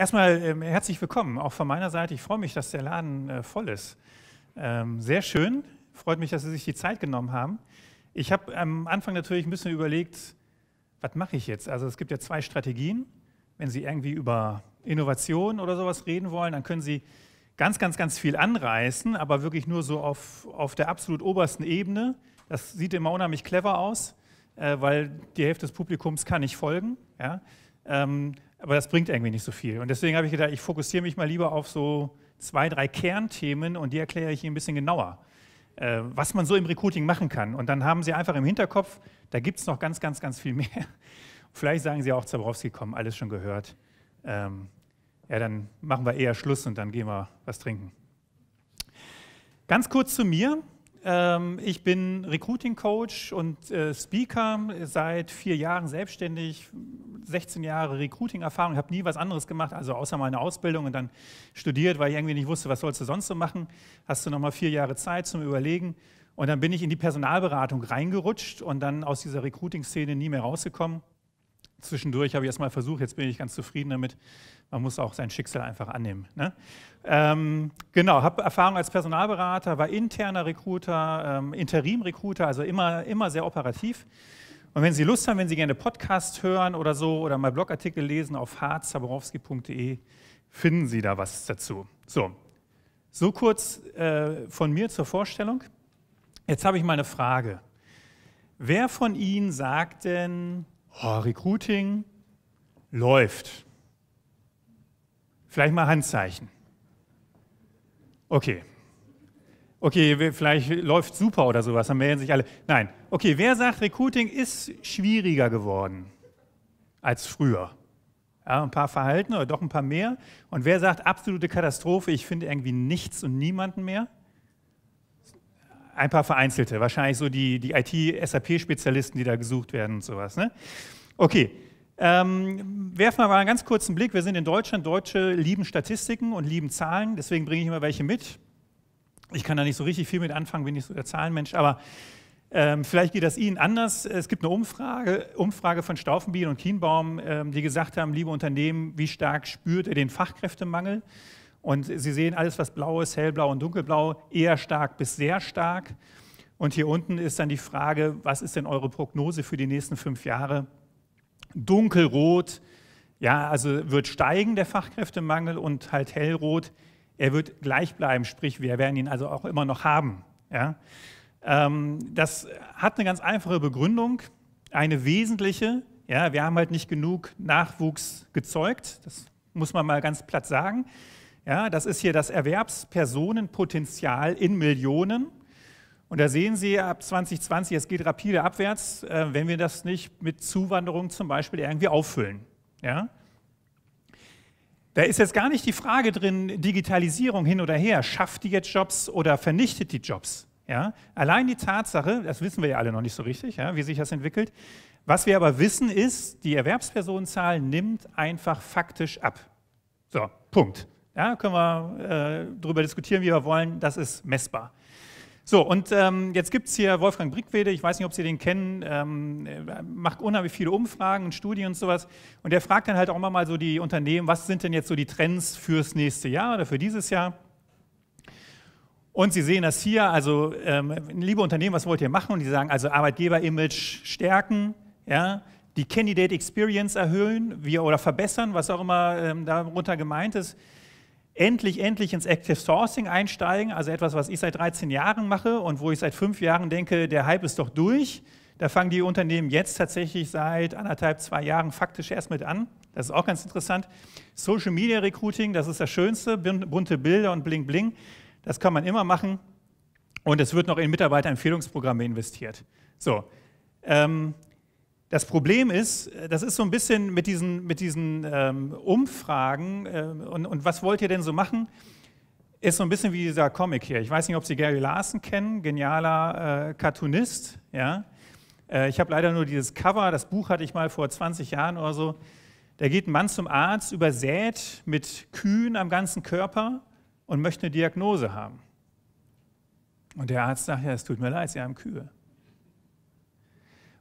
Erstmal ähm, herzlich willkommen, auch von meiner Seite. Ich freue mich, dass der Laden äh, voll ist. Ähm, sehr schön, freut mich, dass Sie sich die Zeit genommen haben. Ich habe am Anfang natürlich ein bisschen überlegt, was mache ich jetzt? Also es gibt ja zwei Strategien. Wenn Sie irgendwie über Innovation oder sowas reden wollen, dann können Sie ganz, ganz, ganz viel anreißen, aber wirklich nur so auf, auf der absolut obersten Ebene. Das sieht immer unheimlich clever aus, äh, weil die Hälfte des Publikums kann nicht folgen. Ja? Ähm, aber das bringt irgendwie nicht so viel. Und deswegen habe ich gedacht, ich fokussiere mich mal lieber auf so zwei, drei Kernthemen und die erkläre ich Ihnen ein bisschen genauer, äh, was man so im Recruiting machen kann. Und dann haben Sie einfach im Hinterkopf, da gibt es noch ganz, ganz, ganz viel mehr. Vielleicht sagen Sie auch, Zabrowski, komm, alles schon gehört. Ähm, ja, dann machen wir eher Schluss und dann gehen wir was trinken. Ganz kurz zu mir. Ähm, ich bin Recruiting Coach und äh, Speaker, seit vier Jahren selbstständig, 16 Jahre Recruiting-Erfahrung, habe nie was anderes gemacht, also außer meine Ausbildung und dann studiert, weil ich irgendwie nicht wusste, was sollst du sonst so machen. Hast du nochmal vier Jahre Zeit zum Überlegen. Und dann bin ich in die Personalberatung reingerutscht und dann aus dieser Recruiting-Szene nie mehr rausgekommen. Zwischendurch habe ich erstmal versucht, jetzt bin ich ganz zufrieden damit, man muss auch sein Schicksal einfach annehmen. Ne? Ähm, genau, habe Erfahrung als Personalberater, war interner Recruiter, ähm, Interim-Recruiter, also immer, immer sehr operativ. Und wenn Sie Lust haben, wenn Sie gerne Podcast hören oder so oder mal Blogartikel lesen auf harz.zaborowski.de, finden Sie da was dazu. So, so kurz äh, von mir zur Vorstellung. Jetzt habe ich mal eine Frage. Wer von Ihnen sagt denn, oh, Recruiting läuft? Vielleicht mal Handzeichen. Okay. Okay, vielleicht läuft super oder sowas, dann melden sich alle. Nein. Okay, wer sagt, Recruiting ist schwieriger geworden als früher? Ja, ein paar Verhalten oder doch ein paar mehr. Und wer sagt, absolute Katastrophe, ich finde irgendwie nichts und niemanden mehr? Ein paar Vereinzelte, wahrscheinlich so die, die IT-SAP-Spezialisten, die da gesucht werden und sowas. Ne? Okay, ähm, werfen wir mal einen ganz kurzen Blick. Wir sind in Deutschland. Deutsche lieben Statistiken und lieben Zahlen. Deswegen bringe ich immer welche mit. Ich kann da nicht so richtig viel mit anfangen, bin nicht so der Zahlenmensch. Aber ähm, vielleicht geht das Ihnen anders. Es gibt eine Umfrage, Umfrage von Staufenbiel und Kienbaum, ähm, die gesagt haben, liebe Unternehmen, wie stark spürt ihr den Fachkräftemangel? Und Sie sehen alles, was blau ist, hellblau und dunkelblau, eher stark bis sehr stark. Und hier unten ist dann die Frage, was ist denn eure Prognose für die nächsten fünf Jahre? Dunkelrot, ja, also wird steigen der Fachkräftemangel und halt hellrot, er wird gleich bleiben, sprich, wir werden ihn also auch immer noch haben. Ja. Ähm, das hat eine ganz einfache Begründung, eine wesentliche. Ja, wir haben halt nicht genug Nachwuchs gezeugt, das muss man mal ganz platt sagen. Ja, das ist hier das Erwerbspersonenpotenzial in Millionen. Und da sehen Sie ab 2020, es geht rapide abwärts, äh, wenn wir das nicht mit Zuwanderung zum Beispiel irgendwie auffüllen. Ja? Da ist jetzt gar nicht die Frage drin, Digitalisierung hin oder her, schafft die jetzt Jobs oder vernichtet die Jobs? Ja? Allein die Tatsache, das wissen wir ja alle noch nicht so richtig, ja, wie sich das entwickelt. Was wir aber wissen ist, die Erwerbspersonenzahl nimmt einfach faktisch ab. So, Punkt. Ja, können wir äh, darüber diskutieren, wie wir wollen, das ist messbar. So, und ähm, jetzt gibt es hier Wolfgang Brickwede, ich weiß nicht, ob Sie den kennen, ähm, äh, macht unheimlich viele Umfragen und Studien und sowas. Und der fragt dann halt auch immer mal so die Unternehmen, was sind denn jetzt so die Trends fürs nächste Jahr oder für dieses Jahr? Und Sie sehen das hier, also ähm, liebe Unternehmen, was wollt ihr machen? Und die sagen, also Arbeitgeber-Image stärken, ja, die Candidate Experience erhöhen wir, oder verbessern, was auch immer ähm, darunter gemeint ist endlich, endlich ins Active Sourcing einsteigen, also etwas, was ich seit 13 Jahren mache und wo ich seit fünf Jahren denke, der Hype ist doch durch. Da fangen die Unternehmen jetzt tatsächlich seit anderthalb, zwei Jahren faktisch erst mit an. Das ist auch ganz interessant. Social Media Recruiting, das ist das Schönste, bunte Bilder und bling bling. Das kann man immer machen. Und es wird noch in Mitarbeiterempfehlungsprogramme investiert. So, ähm, das Problem ist, äh, das ist so ein bisschen mit diesen, mit diesen ähm, Umfragen äh, und, und was wollt ihr denn so machen? Ist so ein bisschen wie dieser Comic hier. Ich weiß nicht, ob Sie Gary Larson kennen, genialer äh, Cartoonist. Ja? Äh, ich habe leider nur dieses Cover, das Buch hatte ich mal vor 20 Jahren oder so. Da geht ein Mann zum Arzt, übersät mit Kühen am ganzen Körper und möchte eine Diagnose haben. Und der Arzt sagt, ja, es tut mir leid, Sie haben Kühe.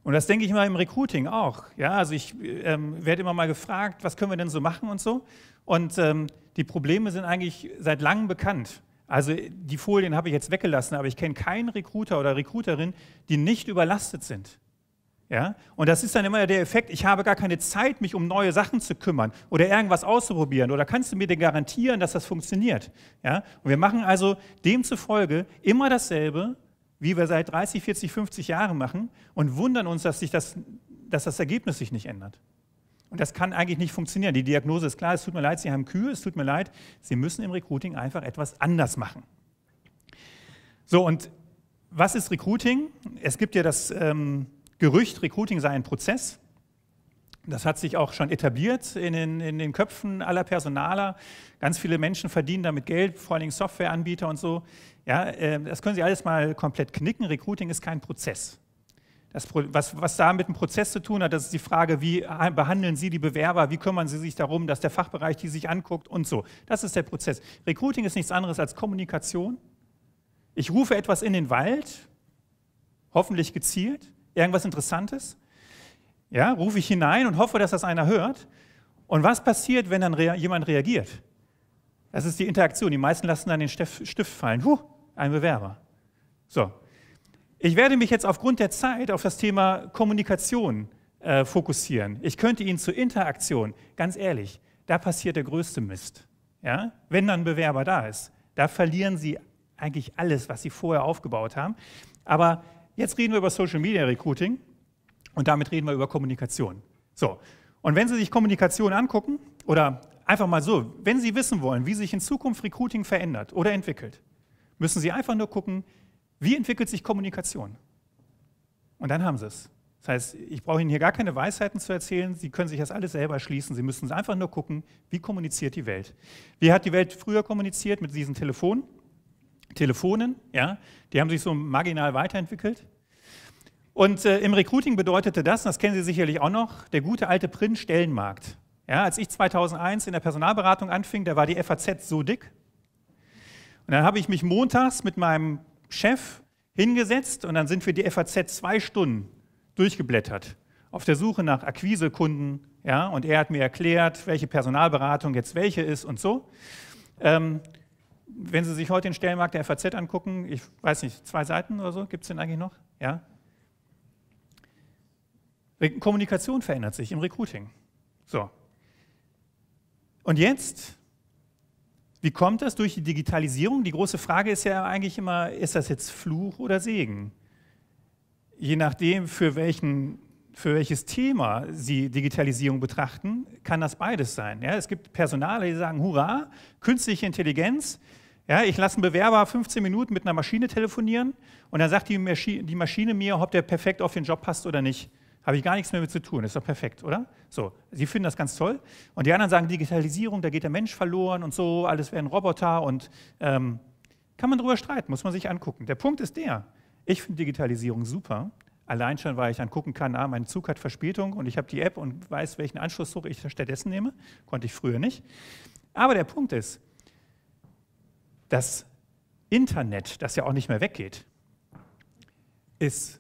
Und das denke ich mal im Recruiting auch. Ja, also ich ähm, werde immer mal gefragt, was können wir denn so machen und so. Und ähm, die Probleme sind eigentlich seit langem bekannt. Also die Folien habe ich jetzt weggelassen, aber ich kenne keinen Recruiter oder Recruiterin, die nicht überlastet sind. Ja? Und das ist dann immer der Effekt, ich habe gar keine Zeit, mich um neue Sachen zu kümmern oder irgendwas auszuprobieren oder kannst du mir denn garantieren, dass das funktioniert? Ja? Und wir machen also demzufolge immer dasselbe, wie wir seit 30, 40, 50 Jahren machen und wundern uns, dass, sich das, dass das Ergebnis sich nicht ändert. Und das kann eigentlich nicht funktionieren. Die Diagnose ist klar, es tut mir leid, Sie haben Kühe, es tut mir leid, Sie müssen im Recruiting einfach etwas anders machen. So, und was ist Recruiting? Es gibt ja das ähm, Gerücht, Recruiting sei ein Prozess. Das hat sich auch schon etabliert in den, in den Köpfen aller Personaler. Ganz viele Menschen verdienen damit Geld, vor allen Dingen Softwareanbieter und so. Ja, ähm, das können Sie alles mal komplett knicken. Recruiting ist kein Prozess. Das, was, was da mit dem Prozess zu tun hat, das ist die Frage, wie äh, behandeln Sie die Bewerber, wie kümmern Sie sich darum, dass der Fachbereich die sich anguckt und so. Das ist der Prozess. Recruiting ist nichts anderes als Kommunikation. Ich rufe etwas in den Wald, hoffentlich gezielt, irgendwas Interessantes, ja, rufe ich hinein und hoffe, dass das einer hört. Und was passiert, wenn dann rea jemand reagiert? Das ist die Interaktion. Die meisten lassen dann den Stift fallen. Huh, ein Bewerber. So. Ich werde mich jetzt aufgrund der Zeit auf das Thema Kommunikation äh, fokussieren. Ich könnte Ihnen zur Interaktion, ganz ehrlich, da passiert der größte Mist. Ja? Wenn dann ein Bewerber da ist, da verlieren Sie eigentlich alles, was Sie vorher aufgebaut haben. Aber jetzt reden wir über Social Media Recruiting. Und damit reden wir über Kommunikation. So, und wenn Sie sich Kommunikation angucken, oder einfach mal so, wenn Sie wissen wollen, wie sich in Zukunft Recruiting verändert oder entwickelt, müssen Sie einfach nur gucken, wie entwickelt sich Kommunikation. Und dann haben Sie es. Das heißt, ich brauche Ihnen hier gar keine Weisheiten zu erzählen. Sie können sich das alles selber schließen. Sie müssen einfach nur gucken, wie kommuniziert die Welt. Wie hat die Welt früher kommuniziert mit diesen Telefonen? Telefonen, ja, die haben sich so marginal weiterentwickelt. Und äh, im Recruiting bedeutete das, das kennen Sie sicherlich auch noch, der gute alte Print-Stellenmarkt. Ja, als ich 2001 in der Personalberatung anfing, da war die FAZ so dick. Und dann habe ich mich montags mit meinem Chef hingesetzt und dann sind wir die FAZ zwei Stunden durchgeblättert auf der Suche nach Akquisekunden. Ja, und er hat mir erklärt, welche Personalberatung jetzt welche ist und so. Ähm, wenn Sie sich heute den Stellenmarkt der FAZ angucken, ich weiß nicht, zwei Seiten oder so, gibt es den eigentlich noch? Ja, Kommunikation verändert sich im Recruiting. So. Und jetzt, wie kommt das durch die Digitalisierung? Die große Frage ist ja eigentlich immer, ist das jetzt Fluch oder Segen? Je nachdem, für, welchen, für welches Thema Sie Digitalisierung betrachten, kann das beides sein. Ja, es gibt Personale, die sagen, hurra, künstliche Intelligenz, ja, ich lasse einen Bewerber 15 Minuten mit einer Maschine telefonieren und dann sagt die Maschine, die Maschine mir, ob der perfekt auf den Job passt oder nicht habe ich gar nichts mehr mit zu tun, das ist doch perfekt, oder? So, Sie finden das ganz toll. Und die anderen sagen, Digitalisierung, da geht der Mensch verloren und so, alles werden Roboter und ähm, kann man drüber streiten, muss man sich angucken. Der Punkt ist der, ich finde Digitalisierung super, allein schon, weil ich dann gucken kann, ah, mein Zug hat Verspätung und ich habe die App und weiß, welchen Anschlusszug ich stattdessen nehme, konnte ich früher nicht. Aber der Punkt ist, das Internet, das ja auch nicht mehr weggeht, ist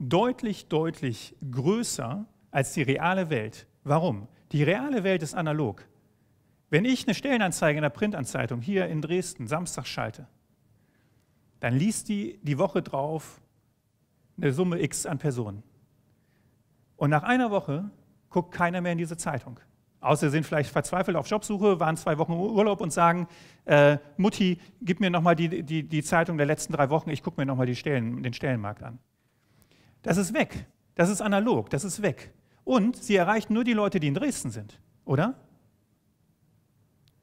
deutlich, deutlich größer als die reale Welt. Warum? Die reale Welt ist analog. Wenn ich eine Stellenanzeige in der Printanzeitung hier in Dresden Samstag schalte, dann liest die die Woche drauf eine Summe X an Personen. Und nach einer Woche guckt keiner mehr in diese Zeitung. Außer sie sind vielleicht verzweifelt auf Jobsuche, waren zwei Wochen Urlaub und sagen, äh, Mutti, gib mir nochmal die, die, die Zeitung der letzten drei Wochen, ich gucke mir nochmal Stellen, den Stellenmarkt an. Das ist weg. Das ist analog. Das ist weg. Und sie erreicht nur die Leute, die in Dresden sind, oder?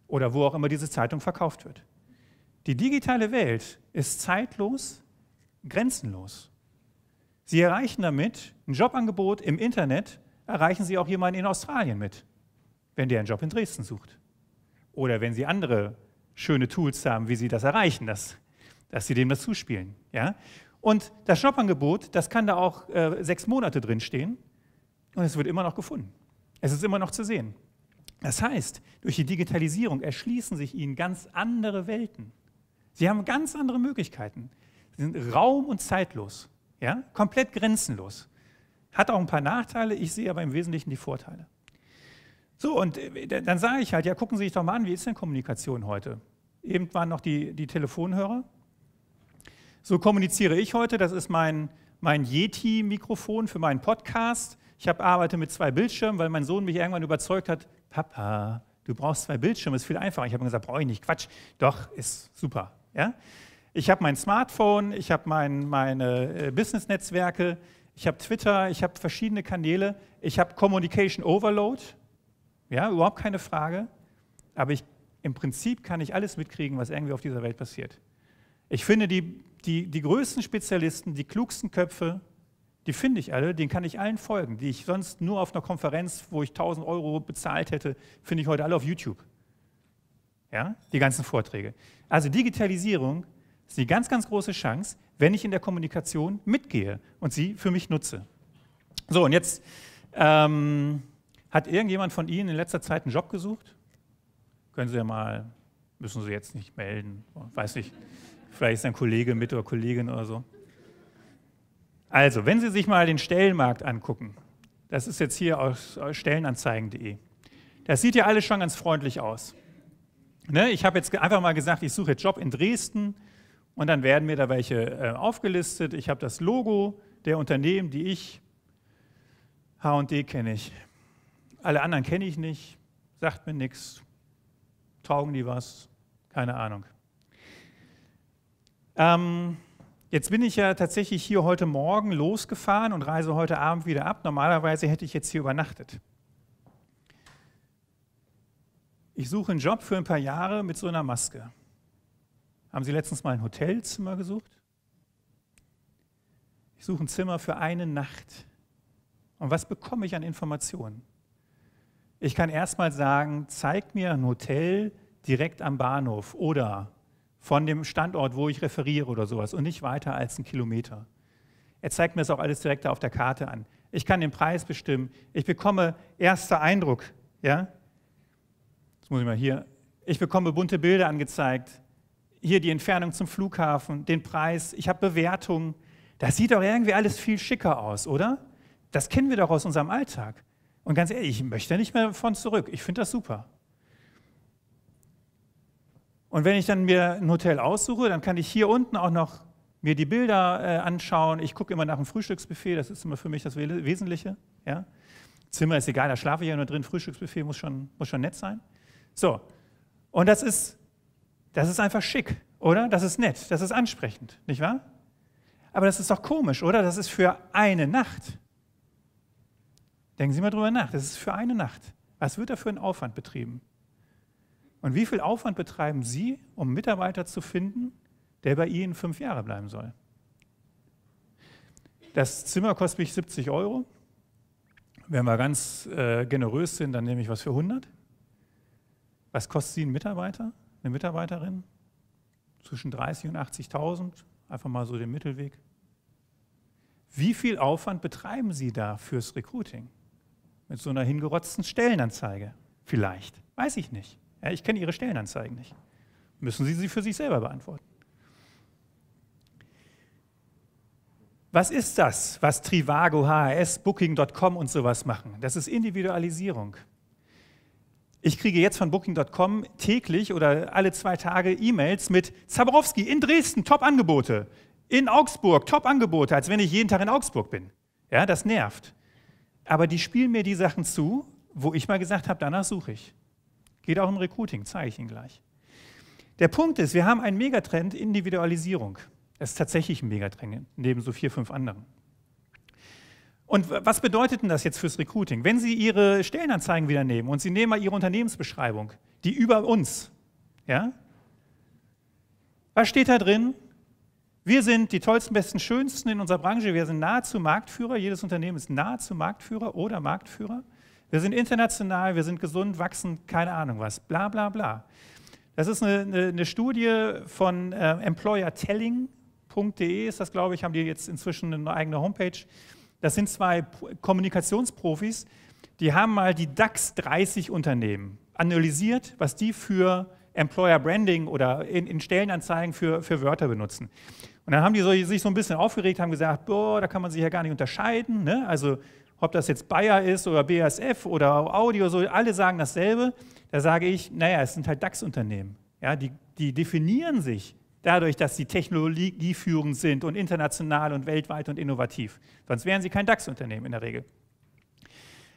Oder wo auch immer diese Zeitung verkauft wird. Die digitale Welt ist zeitlos, grenzenlos. Sie erreichen damit ein Jobangebot im Internet, erreichen Sie auch jemanden in Australien mit, wenn der einen Job in Dresden sucht. Oder wenn Sie andere schöne Tools haben, wie Sie das erreichen, dass, dass Sie dem das zuspielen. Ja? Und das Jobangebot, das kann da auch äh, sechs Monate drinstehen und es wird immer noch gefunden. Es ist immer noch zu sehen. Das heißt, durch die Digitalisierung erschließen sich ihnen ganz andere Welten. Sie haben ganz andere Möglichkeiten. Sie sind raum- und zeitlos, ja? komplett grenzenlos. Hat auch ein paar Nachteile, ich sehe aber im Wesentlichen die Vorteile. So, und äh, dann sage ich halt, ja, gucken Sie sich doch mal an, wie ist denn Kommunikation heute? Eben waren noch die, die Telefonhörer, so kommuniziere ich heute. Das ist mein, mein Yeti-Mikrofon für meinen Podcast. Ich hab, arbeite mit zwei Bildschirmen, weil mein Sohn mich irgendwann überzeugt hat, Papa, du brauchst zwei Bildschirme, ist viel einfacher. Ich habe gesagt, brauche ich nicht, Quatsch. Doch, ist super. Ja? Ich habe mein Smartphone, ich habe mein, meine äh, Business-Netzwerke, ich habe Twitter, ich habe verschiedene Kanäle, ich habe Communication Overload, ja, überhaupt keine Frage. Aber ich, im Prinzip kann ich alles mitkriegen, was irgendwie auf dieser Welt passiert. Ich finde die die, die größten Spezialisten, die klugsten Köpfe, die finde ich alle, denen kann ich allen folgen, die ich sonst nur auf einer Konferenz, wo ich 1000 Euro bezahlt hätte, finde ich heute alle auf YouTube. Ja, die ganzen Vorträge. Also Digitalisierung ist eine ganz, ganz große Chance, wenn ich in der Kommunikation mitgehe und sie für mich nutze. So, und jetzt ähm, hat irgendjemand von Ihnen in letzter Zeit einen Job gesucht? Können Sie ja mal, müssen Sie jetzt nicht melden, weiß nicht. Vielleicht ist ein Kollege mit oder Kollegin oder so. Also, wenn Sie sich mal den Stellenmarkt angucken, das ist jetzt hier aus stellenanzeigen.de, das sieht ja alles schon ganz freundlich aus. Ne? Ich habe jetzt einfach mal gesagt, ich suche jetzt Job in Dresden und dann werden mir da welche äh, aufgelistet. Ich habe das Logo der Unternehmen, die ich, H&D kenne ich. Alle anderen kenne ich nicht, sagt mir nichts, taugen die was, keine Ahnung. Ähm, jetzt bin ich ja tatsächlich hier heute Morgen losgefahren und reise heute Abend wieder ab. Normalerweise hätte ich jetzt hier übernachtet. Ich suche einen Job für ein paar Jahre mit so einer Maske. Haben Sie letztens mal ein Hotelzimmer gesucht? Ich suche ein Zimmer für eine Nacht. Und was bekomme ich an Informationen? Ich kann erstmal sagen, zeig mir ein Hotel direkt am Bahnhof oder von dem Standort, wo ich referiere oder sowas und nicht weiter als einen Kilometer. Er zeigt mir das auch alles direkt auf der Karte an. Ich kann den Preis bestimmen. Ich bekomme erster Eindruck. Ja? Jetzt muss ich mal hier. Ich bekomme bunte Bilder angezeigt. Hier die Entfernung zum Flughafen, den Preis. Ich habe Bewertungen. Das sieht doch irgendwie alles viel schicker aus, oder? Das kennen wir doch aus unserem Alltag. Und ganz ehrlich, ich möchte nicht mehr von zurück. Ich finde das super. Und wenn ich dann mir ein Hotel aussuche, dann kann ich hier unten auch noch mir die Bilder äh, anschauen. Ich gucke immer nach dem Frühstücksbuffet, das ist immer für mich das Wesentliche. Ja? Zimmer ist egal, da schlafe ich ja nur drin, Frühstücksbuffet muss schon, muss schon nett sein. So, und das ist, das ist einfach schick, oder? Das ist nett, das ist ansprechend, nicht wahr? Aber das ist doch komisch, oder? Das ist für eine Nacht. Denken Sie mal drüber nach, das ist für eine Nacht. Was wird da für ein Aufwand betrieben? Und wie viel Aufwand betreiben Sie, um einen Mitarbeiter zu finden, der bei Ihnen fünf Jahre bleiben soll? Das Zimmer kostet mich 70 Euro. Wenn wir ganz äh, generös sind, dann nehme ich was für 100. Was kostet Sie ein Mitarbeiter, eine Mitarbeiterin? Zwischen 30 und 80.000, einfach mal so den Mittelweg. Wie viel Aufwand betreiben Sie da fürs Recruiting? Mit so einer hingerotzten Stellenanzeige? Vielleicht, weiß ich nicht. Ja, ich kenne Ihre Stellenanzeigen nicht. Müssen Sie sie für sich selber beantworten. Was ist das, was Trivago, HRS, Booking.com und sowas machen? Das ist Individualisierung. Ich kriege jetzt von Booking.com täglich oder alle zwei Tage E-Mails mit Zabrowski in Dresden, Top-Angebote. In Augsburg, Top-Angebote, als wenn ich jeden Tag in Augsburg bin. Ja, das nervt. Aber die spielen mir die Sachen zu, wo ich mal gesagt habe, danach suche ich. Geht auch im Recruiting, zeige ich Ihnen gleich. Der Punkt ist, wir haben einen Megatrend Individualisierung. Es ist tatsächlich ein Megatrend, neben so vier, fünf anderen. Und was bedeutet denn das jetzt fürs Recruiting? Wenn Sie Ihre Stellenanzeigen wieder nehmen und Sie nehmen mal Ihre Unternehmensbeschreibung, die über uns, ja? Was steht da drin? Wir sind die tollsten, besten, schönsten in unserer Branche. Wir sind nahezu Marktführer. Jedes Unternehmen ist nahezu Marktführer oder Marktführer. Wir sind international, wir sind gesund, wachsen, keine Ahnung was, bla bla bla. Das ist eine, eine, eine Studie von äh, employertelling.de, ist das, glaube ich, haben die jetzt inzwischen eine eigene Homepage. Das sind zwei Kommunikationsprofis, die haben mal die DAX 30 Unternehmen analysiert, was die für Employer Branding oder in, in Stellenanzeigen für, für Wörter benutzen. Und dann haben die so, sich so ein bisschen aufgeregt, haben gesagt, boah, da kann man sich ja gar nicht unterscheiden. Ne? Also ob das jetzt Bayer ist oder BASF oder Audio, so, alle sagen dasselbe. Da sage ich, naja, es sind halt DAX-Unternehmen. Ja, die, die definieren sich dadurch, dass sie technologieführend sind und international und weltweit und innovativ. Sonst wären sie kein DAX-Unternehmen in der Regel.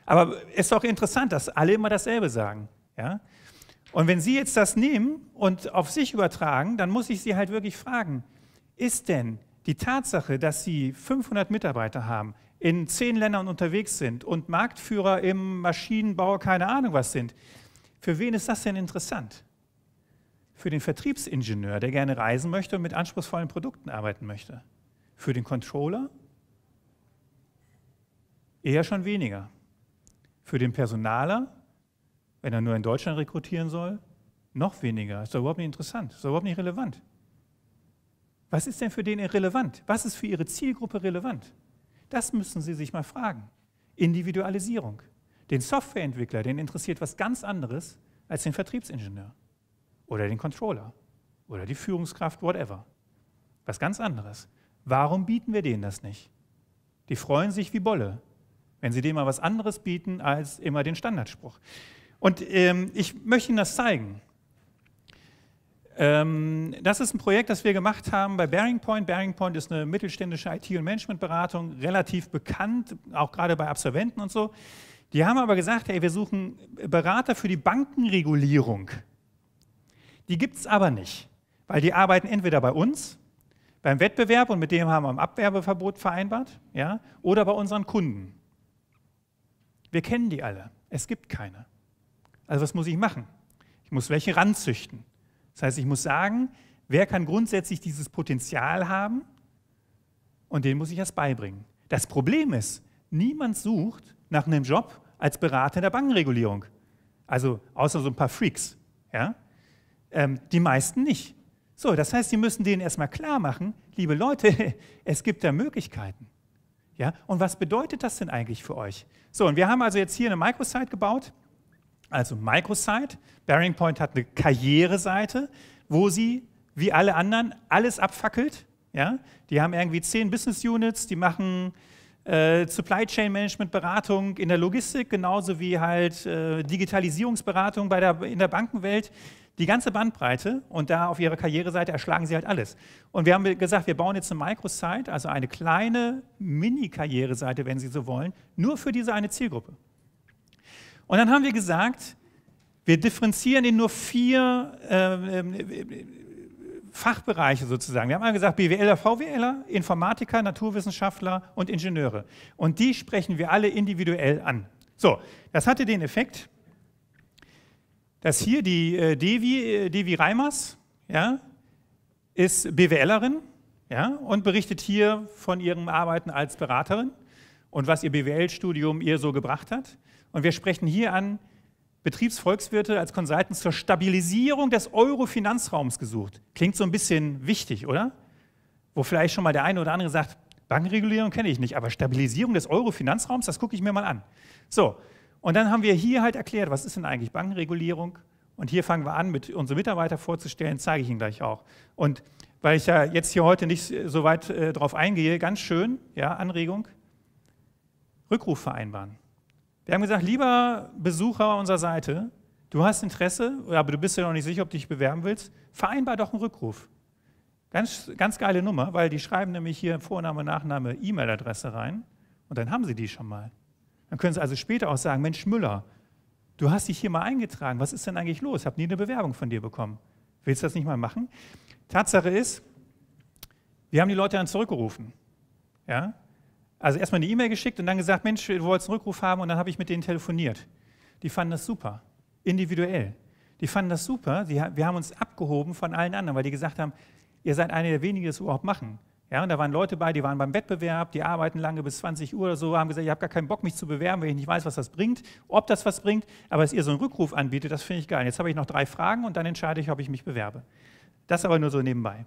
Aber es ist doch interessant, dass alle immer dasselbe sagen. Ja? Und wenn Sie jetzt das nehmen und auf sich übertragen, dann muss ich Sie halt wirklich fragen, ist denn die Tatsache, dass Sie 500 Mitarbeiter haben, in zehn Ländern unterwegs sind und Marktführer im Maschinenbau, keine Ahnung was sind, für wen ist das denn interessant? Für den Vertriebsingenieur, der gerne reisen möchte und mit anspruchsvollen Produkten arbeiten möchte. Für den Controller? Eher schon weniger. Für den Personaler, wenn er nur in Deutschland rekrutieren soll, noch weniger. Ist doch überhaupt nicht interessant, ist doch überhaupt nicht relevant. Was ist denn für den relevant? Was ist für Ihre Zielgruppe relevant? Das müssen Sie sich mal fragen. Individualisierung. Den Softwareentwickler, den interessiert was ganz anderes als den Vertriebsingenieur oder den Controller oder die Führungskraft, whatever. Was ganz anderes. Warum bieten wir denen das nicht? Die freuen sich wie Bolle, wenn sie dem mal was anderes bieten als immer den Standardspruch. Und ähm, ich möchte Ihnen das zeigen. Ähm, das ist ein Projekt, das wir gemacht haben bei Bearing Point. Bearing Point ist eine mittelständische IT- und Managementberatung, relativ bekannt, auch gerade bei Absolventen und so. Die haben aber gesagt, hey, wir suchen Berater für die Bankenregulierung. Die gibt es aber nicht, weil die arbeiten entweder bei uns, beim Wettbewerb und mit dem haben wir ein Abwerbeverbot vereinbart, ja, oder bei unseren Kunden. Wir kennen die alle. Es gibt keine. Also was muss ich machen? Ich muss welche ranzüchten. Das heißt, ich muss sagen, wer kann grundsätzlich dieses Potenzial haben und den muss ich erst beibringen. Das Problem ist, niemand sucht nach einem Job als Berater der Bankenregulierung. Also außer so ein paar Freaks. Ja? Ähm, die meisten nicht. So, das heißt, sie müssen denen erstmal klar machen, liebe Leute, es gibt da Möglichkeiten. Ja? Und was bedeutet das denn eigentlich für euch? So, und wir haben also jetzt hier eine Microsite gebaut also Microsite. Bearing Point hat eine Karriereseite, wo sie, wie alle anderen, alles abfackelt. Ja? Die haben irgendwie zehn Business Units, die machen äh, Supply Chain Management Beratung in der Logistik, genauso wie halt äh, Digitalisierungsberatung bei der, in der Bankenwelt. Die ganze Bandbreite und da auf ihrer Karriereseite erschlagen sie halt alles. Und wir haben gesagt, wir bauen jetzt eine Microsite, also eine kleine Mini-Karriereseite, wenn Sie so wollen, nur für diese eine Zielgruppe. Und dann haben wir gesagt, wir differenzieren in nur vier äh, Fachbereiche sozusagen. Wir haben einmal gesagt, BWLer, VWLer, Informatiker, Naturwissenschaftler und Ingenieure. Und die sprechen wir alle individuell an. So, das hatte den Effekt, dass hier die äh, Devi, äh, Devi Reimers ja, ist BWLerin ja, und berichtet hier von ihrem Arbeiten als Beraterin und was ihr BWL-Studium ihr so gebracht hat. Und wir sprechen hier an Betriebsvolkswirte als Consultants zur Stabilisierung des Euro-Finanzraums gesucht. Klingt so ein bisschen wichtig, oder? Wo vielleicht schon mal der eine oder andere sagt, Bankenregulierung kenne ich nicht, aber Stabilisierung des Euro-Finanzraums, das gucke ich mir mal an. So, und dann haben wir hier halt erklärt, was ist denn eigentlich Bankenregulierung? Und hier fangen wir an, mit unsere Mitarbeiter vorzustellen, zeige ich Ihnen gleich auch. Und weil ich ja jetzt hier heute nicht so weit äh, drauf eingehe, ganz schön, ja, Anregung, Rückruf vereinbaren. Wir haben gesagt, lieber Besucher unserer Seite, du hast Interesse, aber du bist ja noch nicht sicher, ob du dich bewerben willst, vereinbar doch einen Rückruf. Ganz, ganz geile Nummer, weil die schreiben nämlich hier Vorname, Nachname, E-Mail-Adresse rein und dann haben sie die schon mal. Dann können sie also später auch sagen, Mensch Müller, du hast dich hier mal eingetragen, was ist denn eigentlich los? Ich habe nie eine Bewerbung von dir bekommen. Willst du das nicht mal machen? Tatsache ist, wir haben die Leute dann zurückgerufen. Ja? Also erstmal eine E-Mail geschickt und dann gesagt, Mensch, du wolltest einen Rückruf haben und dann habe ich mit denen telefoniert. Die fanden das super, individuell. Die fanden das super, die, wir haben uns abgehoben von allen anderen, weil die gesagt haben, ihr seid eine der wenigen, die das überhaupt machen. Ja, und da waren Leute bei, die waren beim Wettbewerb, die arbeiten lange bis 20 Uhr oder so, haben gesagt, ich habe gar keinen Bock, mich zu bewerben, weil ich nicht weiß, was das bringt, ob das was bringt. Aber dass ihr so einen Rückruf anbietet, das finde ich geil. Jetzt habe ich noch drei Fragen und dann entscheide ich, ob ich mich bewerbe. Das aber nur so nebenbei.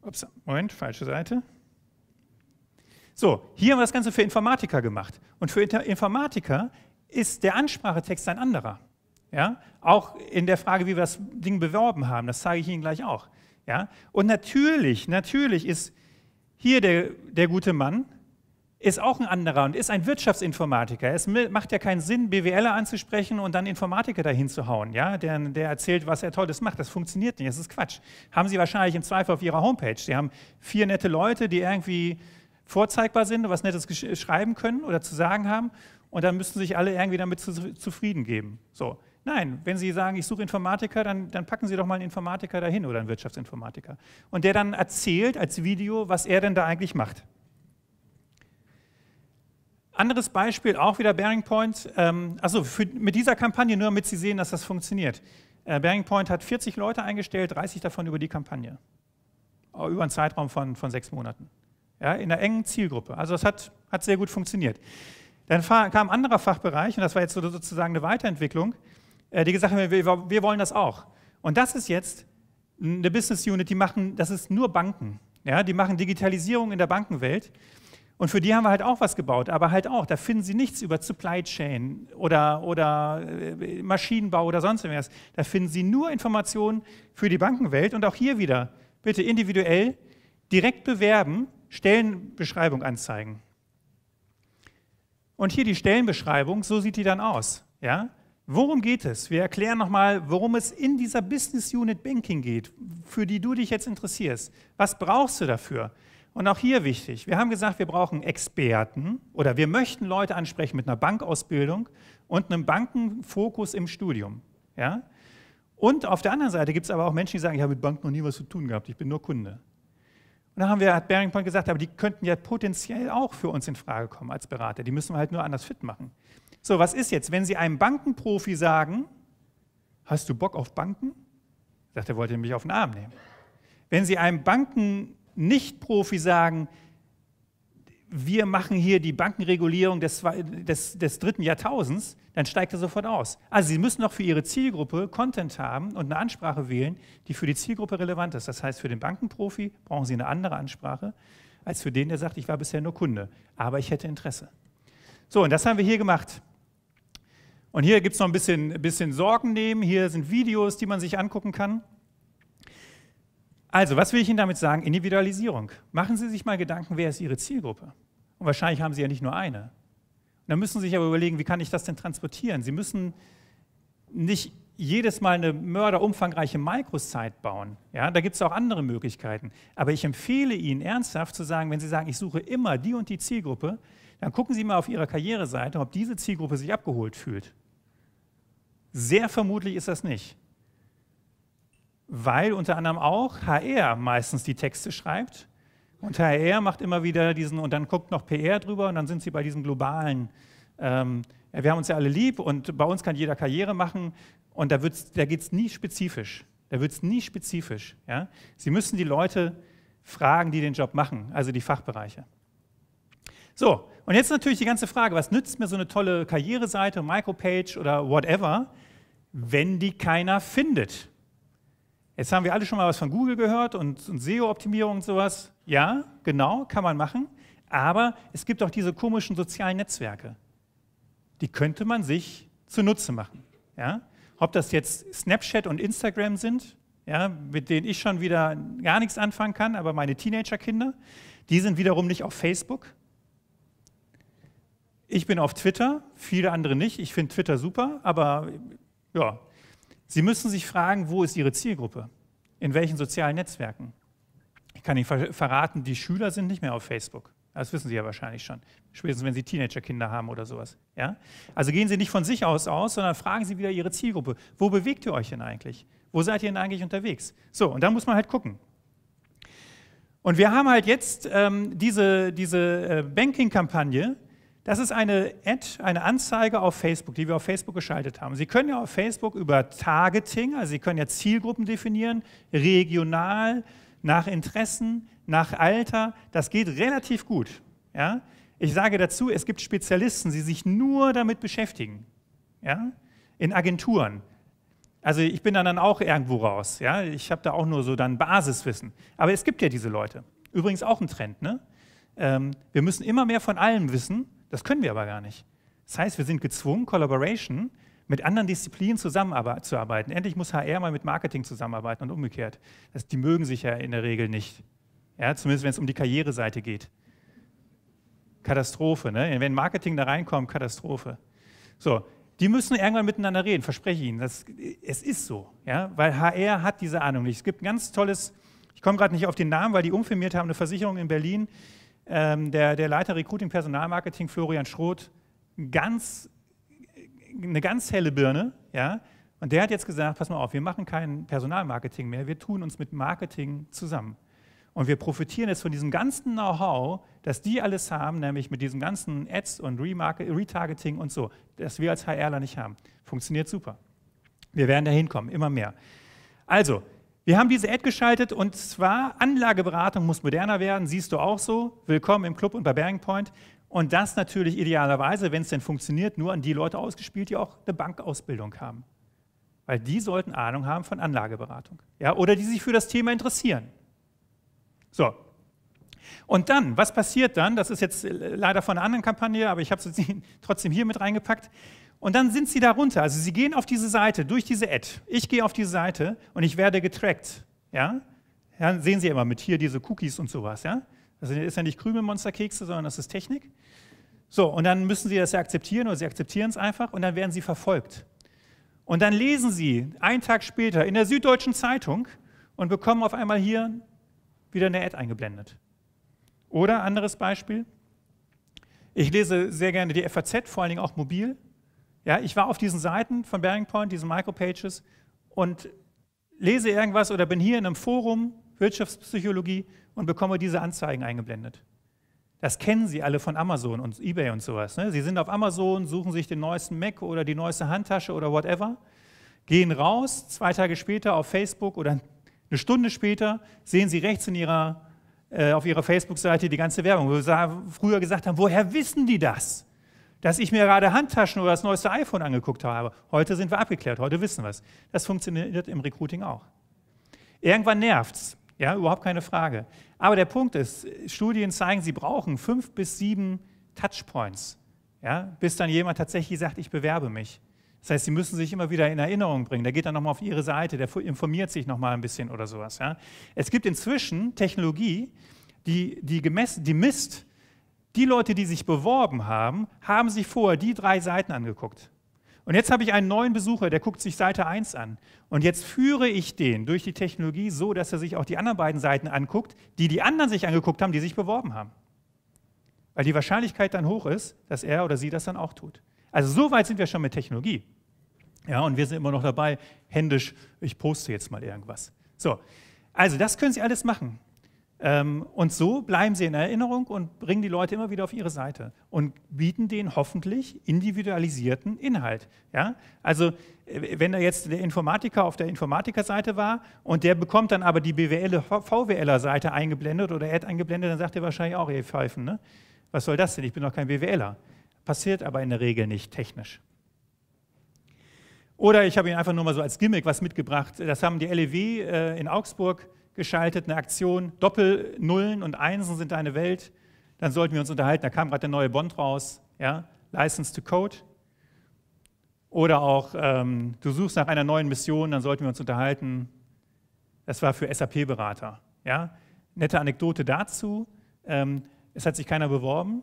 Ups, Moment, falsche Seite. So, hier haben wir das Ganze für Informatiker gemacht. Und für Informatiker ist der Ansprachetext ein anderer. Ja? Auch in der Frage, wie wir das Ding beworben haben, das zeige ich Ihnen gleich auch. Ja? Und natürlich, natürlich ist hier der, der gute Mann, ist auch ein anderer und ist ein Wirtschaftsinformatiker. Es macht ja keinen Sinn, BWLer anzusprechen und dann Informatiker dahin zu hauen, ja? der, der erzählt, was er Tolles macht. Das funktioniert nicht, das ist Quatsch. Haben Sie wahrscheinlich im Zweifel auf Ihrer Homepage. Sie haben vier nette Leute, die irgendwie vorzeigbar sind was Nettes schreiben können oder zu sagen haben und dann müssten sich alle irgendwie damit zu, zufrieden geben. So. Nein, wenn Sie sagen, ich suche Informatiker, dann, dann, packen Sie doch mal einen Informatiker dahin oder einen Wirtschaftsinformatiker. Und der dann erzählt als Video, was er denn da eigentlich macht. Anderes Beispiel, auch wieder Bearing Point. Ähm, also für, mit dieser Kampagne, nur damit Sie sehen, dass das funktioniert. Äh, Bearing Point hat 40 Leute eingestellt, 30 davon über die Kampagne. Äh, über einen Zeitraum von, von sechs Monaten ja, in einer engen Zielgruppe. Also das hat, hat sehr gut funktioniert. Dann kam ein anderer Fachbereich, und das war jetzt sozusagen eine Weiterentwicklung, äh, die gesagt haben, wir, wir wollen das auch. Und das ist jetzt eine Business Unit, die machen, das ist nur Banken. Ja, die machen Digitalisierung in der Bankenwelt. Und für die haben wir halt auch was gebaut, aber halt auch, da finden sie nichts über Supply Chain oder, oder äh, Maschinenbau oder sonst irgendwas. Da finden sie nur Informationen für die Bankenwelt und auch hier wieder bitte individuell direkt bewerben Stellenbeschreibung anzeigen. Und hier die Stellenbeschreibung, so sieht die dann aus. Ja? Worum geht es? Wir erklären nochmal, worum es in dieser Business Unit Banking geht, für die du dich jetzt interessierst. Was brauchst du dafür? Und auch hier wichtig, wir haben gesagt, wir brauchen Experten oder wir möchten Leute ansprechen mit einer Bankausbildung und einem Bankenfokus im Studium. Ja? Und auf der anderen Seite gibt es aber auch Menschen, die sagen, ich habe mit Banken noch nie was zu tun gehabt, ich bin nur Kunde. Und dann haben wir, hat Bearing Point gesagt, aber die könnten ja potenziell auch für uns in Frage kommen als Berater. Die müssen wir halt nur anders fit machen. So, was ist jetzt, wenn Sie einem Bankenprofi sagen, hast du Bock auf Banken? Sagt er, wollte mich auf den Arm nehmen. Wenn Sie einem Banken-Nicht-Profi sagen, wir machen hier die Bankenregulierung des, des, des dritten Jahrtausends, dann steigt er sofort aus. Also Sie müssen noch für Ihre Zielgruppe Content haben und eine Ansprache wählen, die für die Zielgruppe relevant ist. Das heißt, für den Bankenprofi brauchen Sie eine andere Ansprache als für den, der sagt, ich war bisher nur Kunde, aber ich hätte Interesse. So, und das haben wir hier gemacht. Und hier gibt es noch ein bisschen, bisschen Sorgen nehmen. Hier sind Videos, die man sich angucken kann. Also, was will ich Ihnen damit sagen? Individualisierung. Machen Sie sich mal Gedanken, wer ist Ihre Zielgruppe? Und wahrscheinlich haben Sie ja nicht nur eine dann müssen Sie sich aber überlegen, wie kann ich das denn transportieren? Sie müssen nicht jedes Mal eine mörderumfangreiche Micros-Site bauen. Ja, da gibt es auch andere Möglichkeiten. Aber ich empfehle Ihnen ernsthaft zu sagen, wenn Sie sagen, ich suche immer die und die Zielgruppe, dann gucken Sie mal auf Ihrer Karriereseite, ob diese Zielgruppe sich abgeholt fühlt. Sehr vermutlich ist das nicht. Weil unter anderem auch HR meistens die Texte schreibt und HR macht immer wieder diesen, und dann guckt noch PR drüber und dann sind sie bei diesem globalen. Ähm, wir haben uns ja alle lieb und bei uns kann jeder Karriere machen und da, da geht es nie spezifisch. Da wird es nie spezifisch. Ja? Sie müssen die Leute fragen, die den Job machen, also die Fachbereiche. So, und jetzt natürlich die ganze Frage, was nützt mir so eine tolle Karriereseite, Micropage oder whatever, wenn die keiner findet? Jetzt haben wir alle schon mal was von Google gehört und, und SEO-Optimierung und sowas. Ja, genau, kann man machen. Aber es gibt auch diese komischen sozialen Netzwerke. Die könnte man sich zunutze machen. Ja? Ob das jetzt Snapchat und Instagram sind, ja, mit denen ich schon wieder gar nichts anfangen kann, aber meine Teenagerkinder, die sind wiederum nicht auf Facebook. Ich bin auf Twitter, viele andere nicht. Ich finde Twitter super, aber ja. Sie müssen sich fragen, wo ist Ihre Zielgruppe? In welchen sozialen Netzwerken? ich kann Ihnen verraten, die Schüler sind nicht mehr auf Facebook. Das wissen Sie ja wahrscheinlich schon. Spätestens, wenn Sie Teenagerkinder haben oder sowas. Ja? Also gehen Sie nicht von sich aus aus, sondern fragen Sie wieder Ihre Zielgruppe. Wo bewegt ihr euch denn eigentlich? Wo seid ihr denn eigentlich unterwegs? So, und dann muss man halt gucken. Und wir haben halt jetzt ähm, diese, diese äh, Banking-Kampagne. Das ist eine Ad, eine Anzeige auf Facebook, die wir auf Facebook geschaltet haben. Sie können ja auf Facebook über Targeting, also Sie können ja Zielgruppen definieren, regional, nach Interessen, nach Alter. Das geht relativ gut. Ja? Ich sage dazu, es gibt Spezialisten, die sich nur damit beschäftigen. Ja? In Agenturen. Also ich bin dann, auch irgendwo raus. Ja? Ich habe da auch nur so dann Basiswissen. Aber es gibt ja diese Leute. Übrigens auch ein Trend. Ne? Ähm, wir müssen immer mehr von allem wissen. Das können wir aber gar nicht. Das heißt, wir sind gezwungen, Collaboration mit anderen Disziplinen zusammenzuarbeiten. Endlich muss HR mal mit Marketing zusammenarbeiten und umgekehrt. Das, die mögen sich ja in der Regel nicht. Ja, zumindest wenn es um die Karriereseite geht. Katastrophe, ne? Wenn Marketing da reinkommt, Katastrophe. So, die müssen irgendwann miteinander reden, verspreche ich Ihnen. Das, es ist so, ja? weil HR hat diese Ahnung nicht. Es gibt ein ganz tolles, ich komme gerade nicht auf den Namen, weil die umfirmiert haben, eine Versicherung in Berlin. Ähm, der, der Leiter Recruiting Personalmarketing, Florian Schroth, ganz eine ganz helle Birne, ja, und der hat jetzt gesagt, pass mal auf, wir machen kein Personalmarketing mehr, wir tun uns mit Marketing zusammen. Und wir profitieren jetzt von diesem ganzen Know-how, das die alles haben, nämlich mit diesen ganzen Ads und Retargeting und so, das wir als HRler nicht haben. Funktioniert super. Wir werden da hinkommen, immer mehr. Also, wir haben diese Ad geschaltet und zwar Anlageberatung muss moderner werden, siehst du auch so. Willkommen im Club und bei Bearing Point. Und das natürlich idealerweise, wenn es denn funktioniert, nur an die Leute ausgespielt, die auch eine Bankausbildung haben. Weil die sollten Ahnung haben von Anlageberatung. Ja, oder die sich für das Thema interessieren. So. Und dann, was passiert dann? Das ist jetzt äh, leider von einer anderen Kampagne, aber ich habe es trotzdem hier mit reingepackt. Und dann sind sie darunter. Also sie gehen auf diese Seite, durch diese Ad. Ich gehe auf diese Seite und ich werde getrackt. Ja? Dann sehen Sie immer mit hier diese Cookies und sowas. Ja? Das also ist ja nicht Krümelmonsterkekse, sondern das ist Technik. So, und dann müssen sie das ja akzeptieren oder sie akzeptieren es einfach und dann werden sie verfolgt. Und dann lesen sie einen Tag später in der Süddeutschen Zeitung und bekommen auf einmal hier wieder eine Ad eingeblendet. Oder anderes Beispiel. Ich lese sehr gerne die FAZ, vor allen Dingen auch mobil. Ja, ich war auf diesen Seiten von Bearing Point, diesen Micropages und lese irgendwas oder bin hier in einem Forum Wirtschaftspsychologie und bekomme diese Anzeigen eingeblendet. Das kennen Sie alle von Amazon und eBay und sowas. Ne? Sie sind auf Amazon, suchen sich den neuesten Mac oder die neueste Handtasche oder whatever, gehen raus, zwei Tage später auf Facebook oder eine Stunde später sehen Sie rechts in ihrer, äh, auf Ihrer Facebook-Seite die ganze Werbung, wo Sie früher gesagt haben, woher wissen die das? Dass ich mir gerade Handtaschen oder das neueste iPhone angeguckt habe. Heute sind wir abgeklärt, heute wissen wir es. Das funktioniert im Recruiting auch. Irgendwann nervt es. Ja, überhaupt keine Frage. Aber der Punkt ist, Studien zeigen, sie brauchen fünf bis sieben Touchpoints, ja, bis dann jemand tatsächlich sagt, ich bewerbe mich. Das heißt, sie müssen sich immer wieder in Erinnerung bringen. Der geht dann nochmal auf ihre Seite, der informiert sich nochmal ein bisschen oder sowas. Ja. Es gibt inzwischen Technologie, die, die, gemessen, die misst, die Leute, die sich beworben haben, haben sich vorher die drei Seiten angeguckt. Und jetzt habe ich einen neuen Besucher, der guckt sich Seite 1 an. Und jetzt führe ich den durch die Technologie so, dass er sich auch die anderen beiden Seiten anguckt, die die anderen sich angeguckt haben, die sich beworben haben. Weil die Wahrscheinlichkeit dann hoch ist, dass er oder sie das dann auch tut. Also so weit sind wir schon mit Technologie. Ja, und wir sind immer noch dabei, händisch, ich poste jetzt mal irgendwas. So, also das können Sie alles machen. Ähm, und so bleiben sie in Erinnerung und bringen die Leute immer wieder auf ihre Seite und bieten denen hoffentlich individualisierten Inhalt. Ja? Also äh, wenn da jetzt der Informatiker auf der Informatikerseite war und der bekommt dann aber die BWL, VWLer-Seite eingeblendet oder Ad eingeblendet, dann sagt er wahrscheinlich auch, ihr Pfeifen, ne? was soll das denn, ich bin doch kein BWLer. Passiert aber in der Regel nicht technisch. Oder ich habe ihn einfach nur mal so als Gimmick was mitgebracht. Das haben die LEW äh, in Augsburg äh, geschaltet, eine Aktion. Doppel-Nullen und Einsen sind deine Welt. Dann sollten wir uns unterhalten. Da kam gerade der neue Bond raus, ja? License to Code. Oder auch, ähm, du suchst nach einer neuen Mission, dann sollten wir uns unterhalten. Das war für SAP-Berater. Ja? Nette Anekdote dazu. Ähm, es hat sich keiner beworben.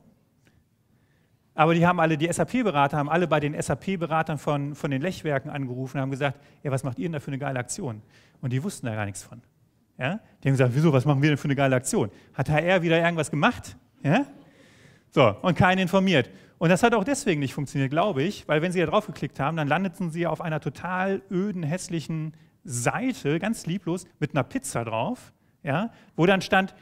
Aber die haben alle, die SAP-Berater haben alle bei den SAP-Beratern von, von den Lechwerken angerufen und haben gesagt, ja, was macht ihr denn da für eine geile Aktion? Und die wussten da gar nichts von. Ja? Die haben gesagt, wieso, was machen wir denn für eine geile Aktion? Hat HR wieder irgendwas gemacht? Ja? So, und keinen informiert. Und das hat auch deswegen nicht funktioniert, glaube ich, weil wenn sie da drauf geklickt haben, dann landeten sie auf einer total öden, hässlichen Seite, ganz lieblos, mit einer Pizza drauf, ja? wo dann stand,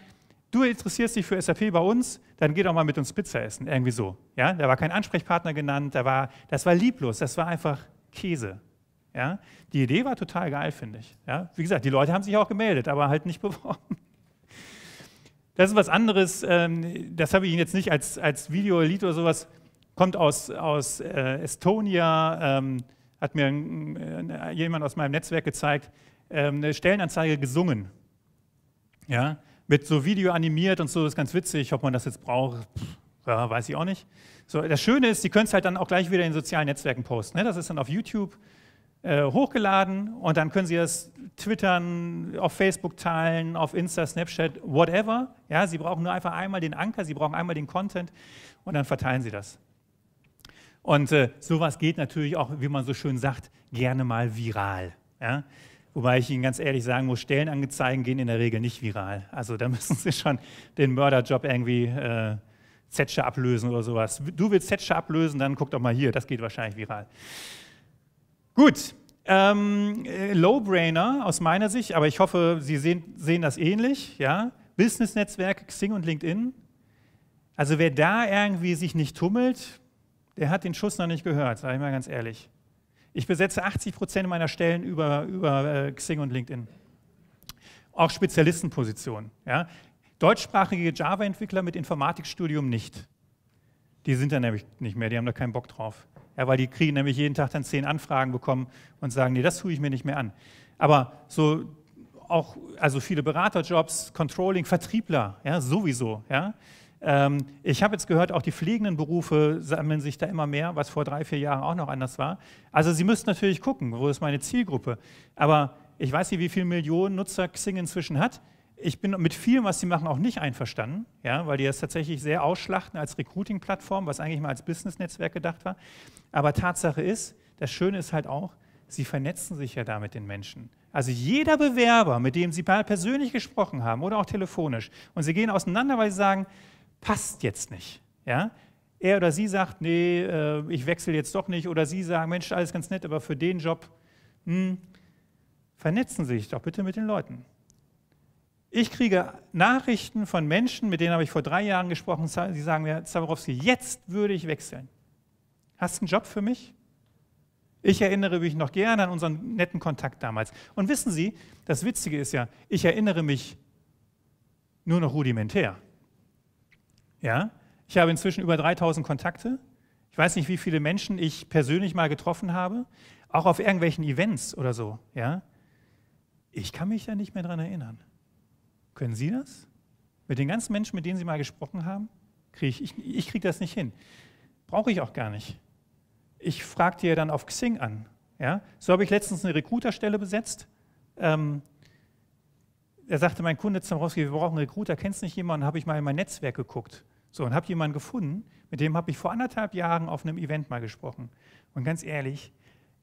du interessierst dich für SAP bei uns, dann geh doch mal mit uns Pizza essen, irgendwie so. Ja? Da war kein Ansprechpartner genannt, da war, das war lieblos, das war einfach Käse. Ja? Die Idee war total geil, finde ich. Ja? Wie gesagt, die Leute haben sich auch gemeldet, aber halt nicht beworben. Das ist was anderes, ähm, das habe ich Ihnen jetzt nicht als, als Videolied oder sowas, kommt aus, aus äh, Estonia, ähm, hat mir äh, jemand aus meinem Netzwerk gezeigt, ähm, eine Stellenanzeige gesungen. Ja, mit so Video animiert und so, das ist ganz witzig, ob man das jetzt braucht, pff, ja, weiß ich auch nicht. So, das Schöne ist, Sie können es halt dann auch gleich wieder in sozialen Netzwerken posten. Ne? Das ist dann auf YouTube äh, hochgeladen und dann können Sie das twittern, auf Facebook teilen, auf Insta, Snapchat, whatever. Ja, Sie brauchen nur einfach einmal den Anker, Sie brauchen einmal den Content und dann verteilen Sie das. Und äh, sowas geht natürlich auch, wie man so schön sagt, gerne mal viral. Ja? Wobei ich Ihnen ganz ehrlich sagen muss, Stellenangezeigen gehen in der Regel nicht viral. Also da müssen Sie schon den Mörderjob irgendwie äh, Zetsche ablösen oder sowas. Du willst Zetsche ablösen, dann guck doch mal hier, das geht wahrscheinlich viral. Gut, ähm, äh, Lowbrainer aus meiner Sicht, aber ich hoffe, Sie sehen, sehen das ähnlich. Ja? Business-Netzwerke, Xing und LinkedIn. Also wer da irgendwie sich nicht tummelt, der hat den Schuss noch nicht gehört, sage ich mal ganz ehrlich. Ich besetze 80 Prozent meiner Stellen über, über äh, Xing und LinkedIn. Auch Spezialistenpositionen. Ja? Deutschsprachige Java-Entwickler mit Informatikstudium nicht. Die sind da nämlich nicht mehr, die haben da keinen Bock drauf. Ja, weil die kriegen nämlich jeden Tag dann zehn Anfragen bekommen und sagen, nee, das tue ich mir nicht mehr an. Aber so auch, also viele Beraterjobs, Controlling, Vertriebler, ja, sowieso, ja. Ähm, ich habe jetzt gehört, auch die pflegenden Berufe sammeln sich da immer mehr, was vor drei, vier Jahren auch noch anders war. Also Sie müssen natürlich gucken, wo ist meine Zielgruppe. Aber ich weiß nicht, wie viele Millionen Nutzer Xing inzwischen hat. Ich bin mit vielem, was sie machen, auch nicht einverstanden, ja, weil die das tatsächlich sehr ausschlachten als Recruiting-Plattform, was eigentlich mal als Business-Netzwerk gedacht war. Aber Tatsache ist, das Schöne ist halt auch, sie vernetzen sich ja da mit den Menschen. Also jeder Bewerber, mit dem sie persönlich gesprochen haben oder auch telefonisch, und sie gehen auseinander, weil sie sagen, passt jetzt nicht. Ja? Er oder sie sagt, nee, äh, ich wechsle jetzt doch nicht, oder sie sagen, Mensch, alles ganz nett, aber für den Job, mh, hm, vernetzen Sie sich doch bitte mit den Leuten. Ich kriege Nachrichten von Menschen, mit denen habe ich vor drei Jahren gesprochen, sie sagen mir, Zaborowski, jetzt würde ich wechseln. Hast du einen Job für mich? Ich erinnere mich noch gerne an unseren netten Kontakt damals. Und wissen Sie, das Witzige ist ja, ich erinnere mich nur noch rudimentär. Ja, ich habe inzwischen über 3000 Kontakte. Ich weiß nicht, wie viele Menschen ich persönlich mal getroffen habe, auch auf irgendwelchen Events oder so. Ja, ich kann mich ja nicht mehr daran erinnern. Können Sie das? Mit den ganzen Menschen, mit denen Sie mal gesprochen haben, kriege ich, ich, ich kriege das nicht hin. Brauche ich auch gar nicht. Ich frage dir dann auf Xing an. Ja? So habe ich letztens eine Recruiterstelle besetzt. Ähm, er sagte mein Kunde Zamrowski, wir brauchen einen Recruiter, kennst nicht jemanden? Habe ich mal in mein Netzwerk geguckt. So, und habe jemanden gefunden, mit dem habe ich vor anderthalb Jahren auf einem Event mal gesprochen. Und ganz ehrlich,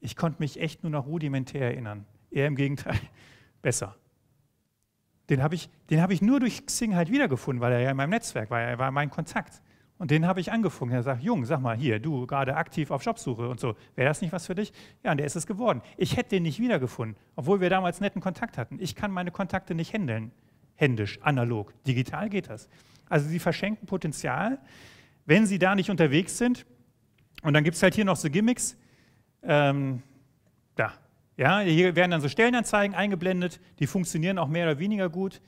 ich konnte mich echt nur noch rudimentär erinnern. Eher im Gegenteil, besser. Den habe ich, hab ich nur durch Xing halt wiedergefunden, weil er ja in meinem Netzwerk war, er war mein Kontakt. Und den habe ich angefunden. Er sagt, Jung, sag mal, hier, du gerade aktiv auf Jobsuche und so, wäre das nicht was für dich? Ja, und der ist es geworden. Ich hätte den nicht wiedergefunden, obwohl wir damals netten Kontakt hatten. Ich kann meine Kontakte nicht händeln, händisch, analog. Digital geht das. Also sie verschenken Potenzial, wenn sie da nicht unterwegs sind. Und dann gibt es halt hier noch so Gimmicks. Ähm, ja, hier werden dann so Stellenanzeigen eingeblendet, die funktionieren auch mehr oder weniger gut.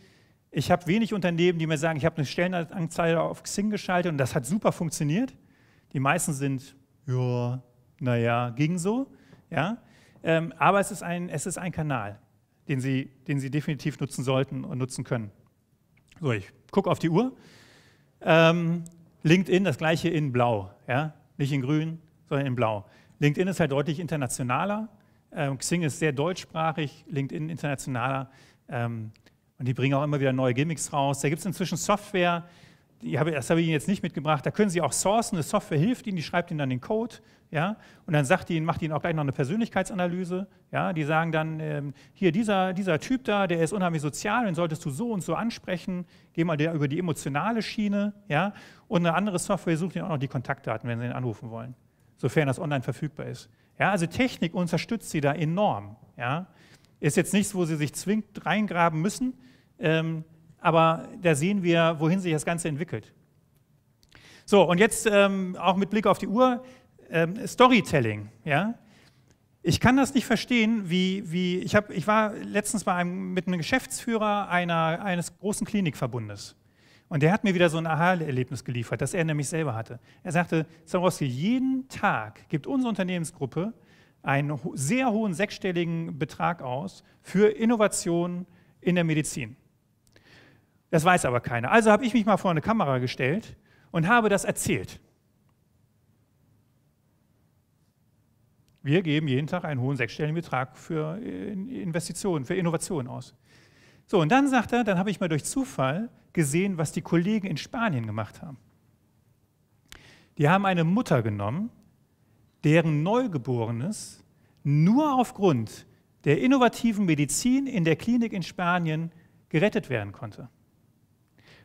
Ich habe wenig Unternehmen, die mir sagen, ich habe eine Stellenanzeige auf Xing geschaltet und das hat super funktioniert. Die meisten sind, ja, naja, ging so. Ja? Ähm, aber es ist, ein, es ist ein Kanal, den Sie, den Sie definitiv nutzen sollten und nutzen können. So, ich gucke auf die Uhr. Ähm, LinkedIn, das gleiche in blau, ja? nicht in grün, sondern in blau. LinkedIn ist halt deutlich internationaler ähm, Xing ist sehr deutschsprachig, LinkedIn internationaler. Ähm, und die bringen auch immer wieder neue Gimmicks raus. Da gibt es inzwischen Software, habe, das habe ich Ihnen jetzt nicht mitgebracht, da können Sie auch sourcen, eine Software hilft Ihnen, die schreibt Ihnen dann den Code, ja, und dann sagt die, macht Ihnen auch gleich noch eine Persönlichkeitsanalyse, ja, die sagen dann, ähm, hier, dieser, dieser Typ da, der ist unheimlich sozial, den solltest du so und so ansprechen, geh mal der über die emotionale Schiene, ja, und eine andere Software sucht Ihnen auch noch die Kontaktdaten, wenn Sie ihn anrufen wollen, sofern das online verfügbar ist. Ja, also Technik unterstützt sie da enorm. Ja. Ist jetzt nichts, wo sie sich zwingend reingraben müssen, ähm, aber da sehen wir, wohin sich das Ganze entwickelt. So, und jetzt ähm, auch mit Blick auf die Uhr, ähm, Storytelling. Ja? Ich kann das nicht verstehen, wie, wie ich, hab, ich war letztens bei einem, mit einem Geschäftsführer einer, eines großen Klinikverbundes. Und der hat mir wieder so ein Aha-Erlebnis geliefert, das er nämlich selber hatte. Er sagte, Zarowski, jeden Tag gibt unsere Unternehmensgruppe einen sehr hohen sechsstelligen Betrag aus für Innovationen in der Medizin. Das weiß aber keiner. Also habe ich mich mal vor eine Kamera gestellt und habe das erzählt. Wir geben jeden Tag einen hohen sechsstelligen Betrag für äh, Investitionen, für Innovationen aus. So, und dann sagt er, dann habe ich mal durch Zufall gesehen, was die Kollegen in Spanien gemacht haben. Die haben eine Mutter genommen, deren Neugeborenes nur aufgrund der innovativen Medizin in der Klinik in Spanien gerettet werden konnte.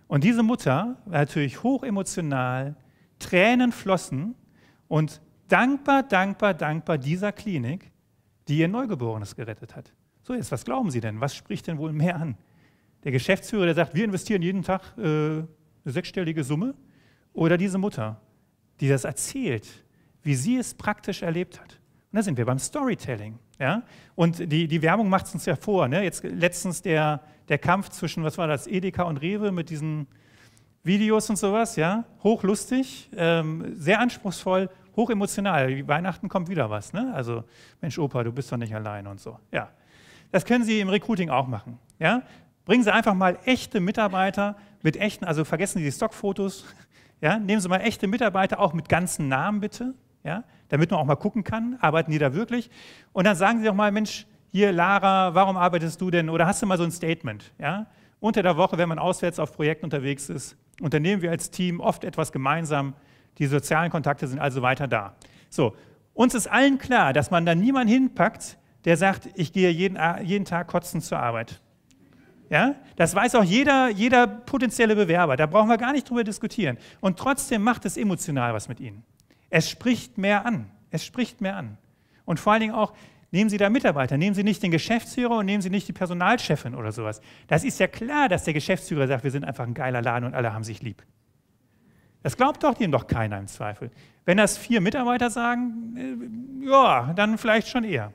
Und diese Mutter war natürlich hoch emotional, Tränen flossen und dankbar, dankbar, dankbar dieser Klinik, die ihr Neugeborenes gerettet hat. So, jetzt, was glauben Sie denn? Was spricht denn wohl mehr an? der Geschäftsführer, der sagt, wir investieren jeden Tag äh, eine sechsstellige Summe, oder diese Mutter, die das erzählt, wie sie es praktisch erlebt hat. Und da sind wir beim Storytelling. Ja? Und die, die Werbung macht es uns ja vor. Ne? Jetzt letztens der, der Kampf zwischen, was war das, Edeka und Rewe mit diesen Videos und sowas, ja, hochlustig, ähm, sehr anspruchsvoll, hochemotional. Weihnachten kommt wieder was, ne? Also, Mensch, Opa, du bist doch nicht allein und so. Ja. Das können Sie im Recruiting auch machen. Ja? Bringen Sie einfach mal echte Mitarbeiter mit echten, also vergessen Sie die Stockfotos, ja, nehmen Sie mal echte Mitarbeiter auch mit ganzen Namen bitte, ja, damit man auch mal gucken kann, arbeiten die da wirklich? Und dann sagen Sie doch mal, Mensch, hier Lara, warum arbeitest du denn? Oder hast du mal so ein Statement? Ja? Unter der Woche, wenn man auswärts auf Projekten unterwegs ist, unternehmen wir als Team oft etwas gemeinsam. Die sozialen Kontakte sind also weiter da. So, uns ist allen klar, dass man da niemanden hinpackt, der sagt, ich gehe jeden, jeden Tag kotzend zur Arbeit. Ja? Das weiß auch jeder, jeder potenzielle Bewerber. Da brauchen wir gar nicht drüber diskutieren. Und trotzdem macht es emotional was mit Ihnen. Es spricht mehr an. Es spricht mehr an. Und vor allen Dingen auch, nehmen Sie da Mitarbeiter, nehmen Sie nicht den Geschäftsführer und nehmen Sie nicht die Personalchefin oder sowas. Das ist ja klar, dass der Geschäftsführer sagt, wir sind einfach ein geiler Laden und alle haben sich lieb. Das glaubt doch dem doch keiner im Zweifel. Wenn das vier Mitarbeiter sagen, äh, ja, dann vielleicht schon eher.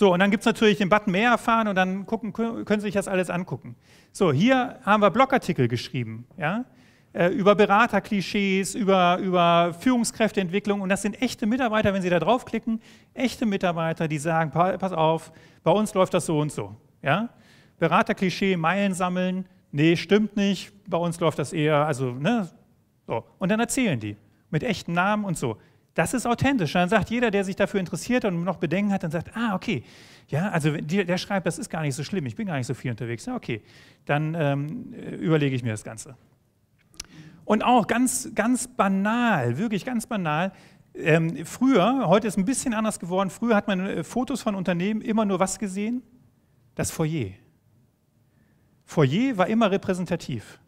So, und dann gibt es natürlich den Button mehr erfahren und dann gucken, können Sie sich das alles angucken. So, hier haben wir Blogartikel geschrieben, ja, äh, über Beraterklischees, über, über Führungskräfteentwicklung und das sind echte Mitarbeiter, wenn Sie da draufklicken, echte Mitarbeiter, die sagen, pass auf, bei uns läuft das so und so, ja. Beraterklischee, Meilen sammeln, nee, stimmt nicht, bei uns läuft das eher, also, ne, so. Und dann erzählen die mit echten Namen und so. Das ist authentisch. Dann sagt jeder, der sich dafür interessiert und noch Bedenken hat, dann sagt, ah, okay, ja, also der, der schreibt, das ist gar nicht so schlimm, ich bin gar nicht so viel unterwegs. Ja, okay, dann ähm, überlege ich mir das Ganze. Und auch ganz, ganz banal, wirklich ganz banal, ähm, früher, heute ist ein bisschen anders geworden, früher hat man äh, Fotos von Unternehmen immer nur was gesehen? Das Foyer. Foyer war immer repräsentativ.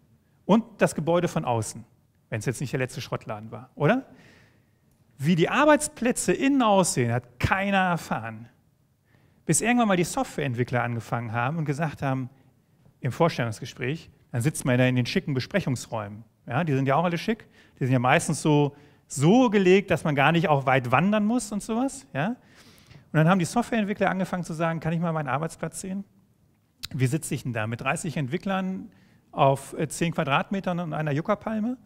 Und das Gebäude von außen, wenn es jetzt nicht der letzte Schrottladen war, oder? Wie die Arbeitsplätze innen aussehen, hat keiner erfahren. Bis irgendwann mal die Softwareentwickler angefangen haben und gesagt haben, im Vorstellungsgespräch, dann sitzt man ja in den schicken Besprechungsräumen. Ja, die sind ja auch alle schick. Die sind ja meistens so, so gelegt, dass man gar nicht auch weit wandern muss und sowas. Ja? Und dann haben die Softwareentwickler angefangen zu sagen, kann ich mal meinen Arbeitsplatz sehen? Wie sitze ich denn da? Mit 30 Entwicklern auf 10 äh, Quadratmetern und einer Juckerpalme?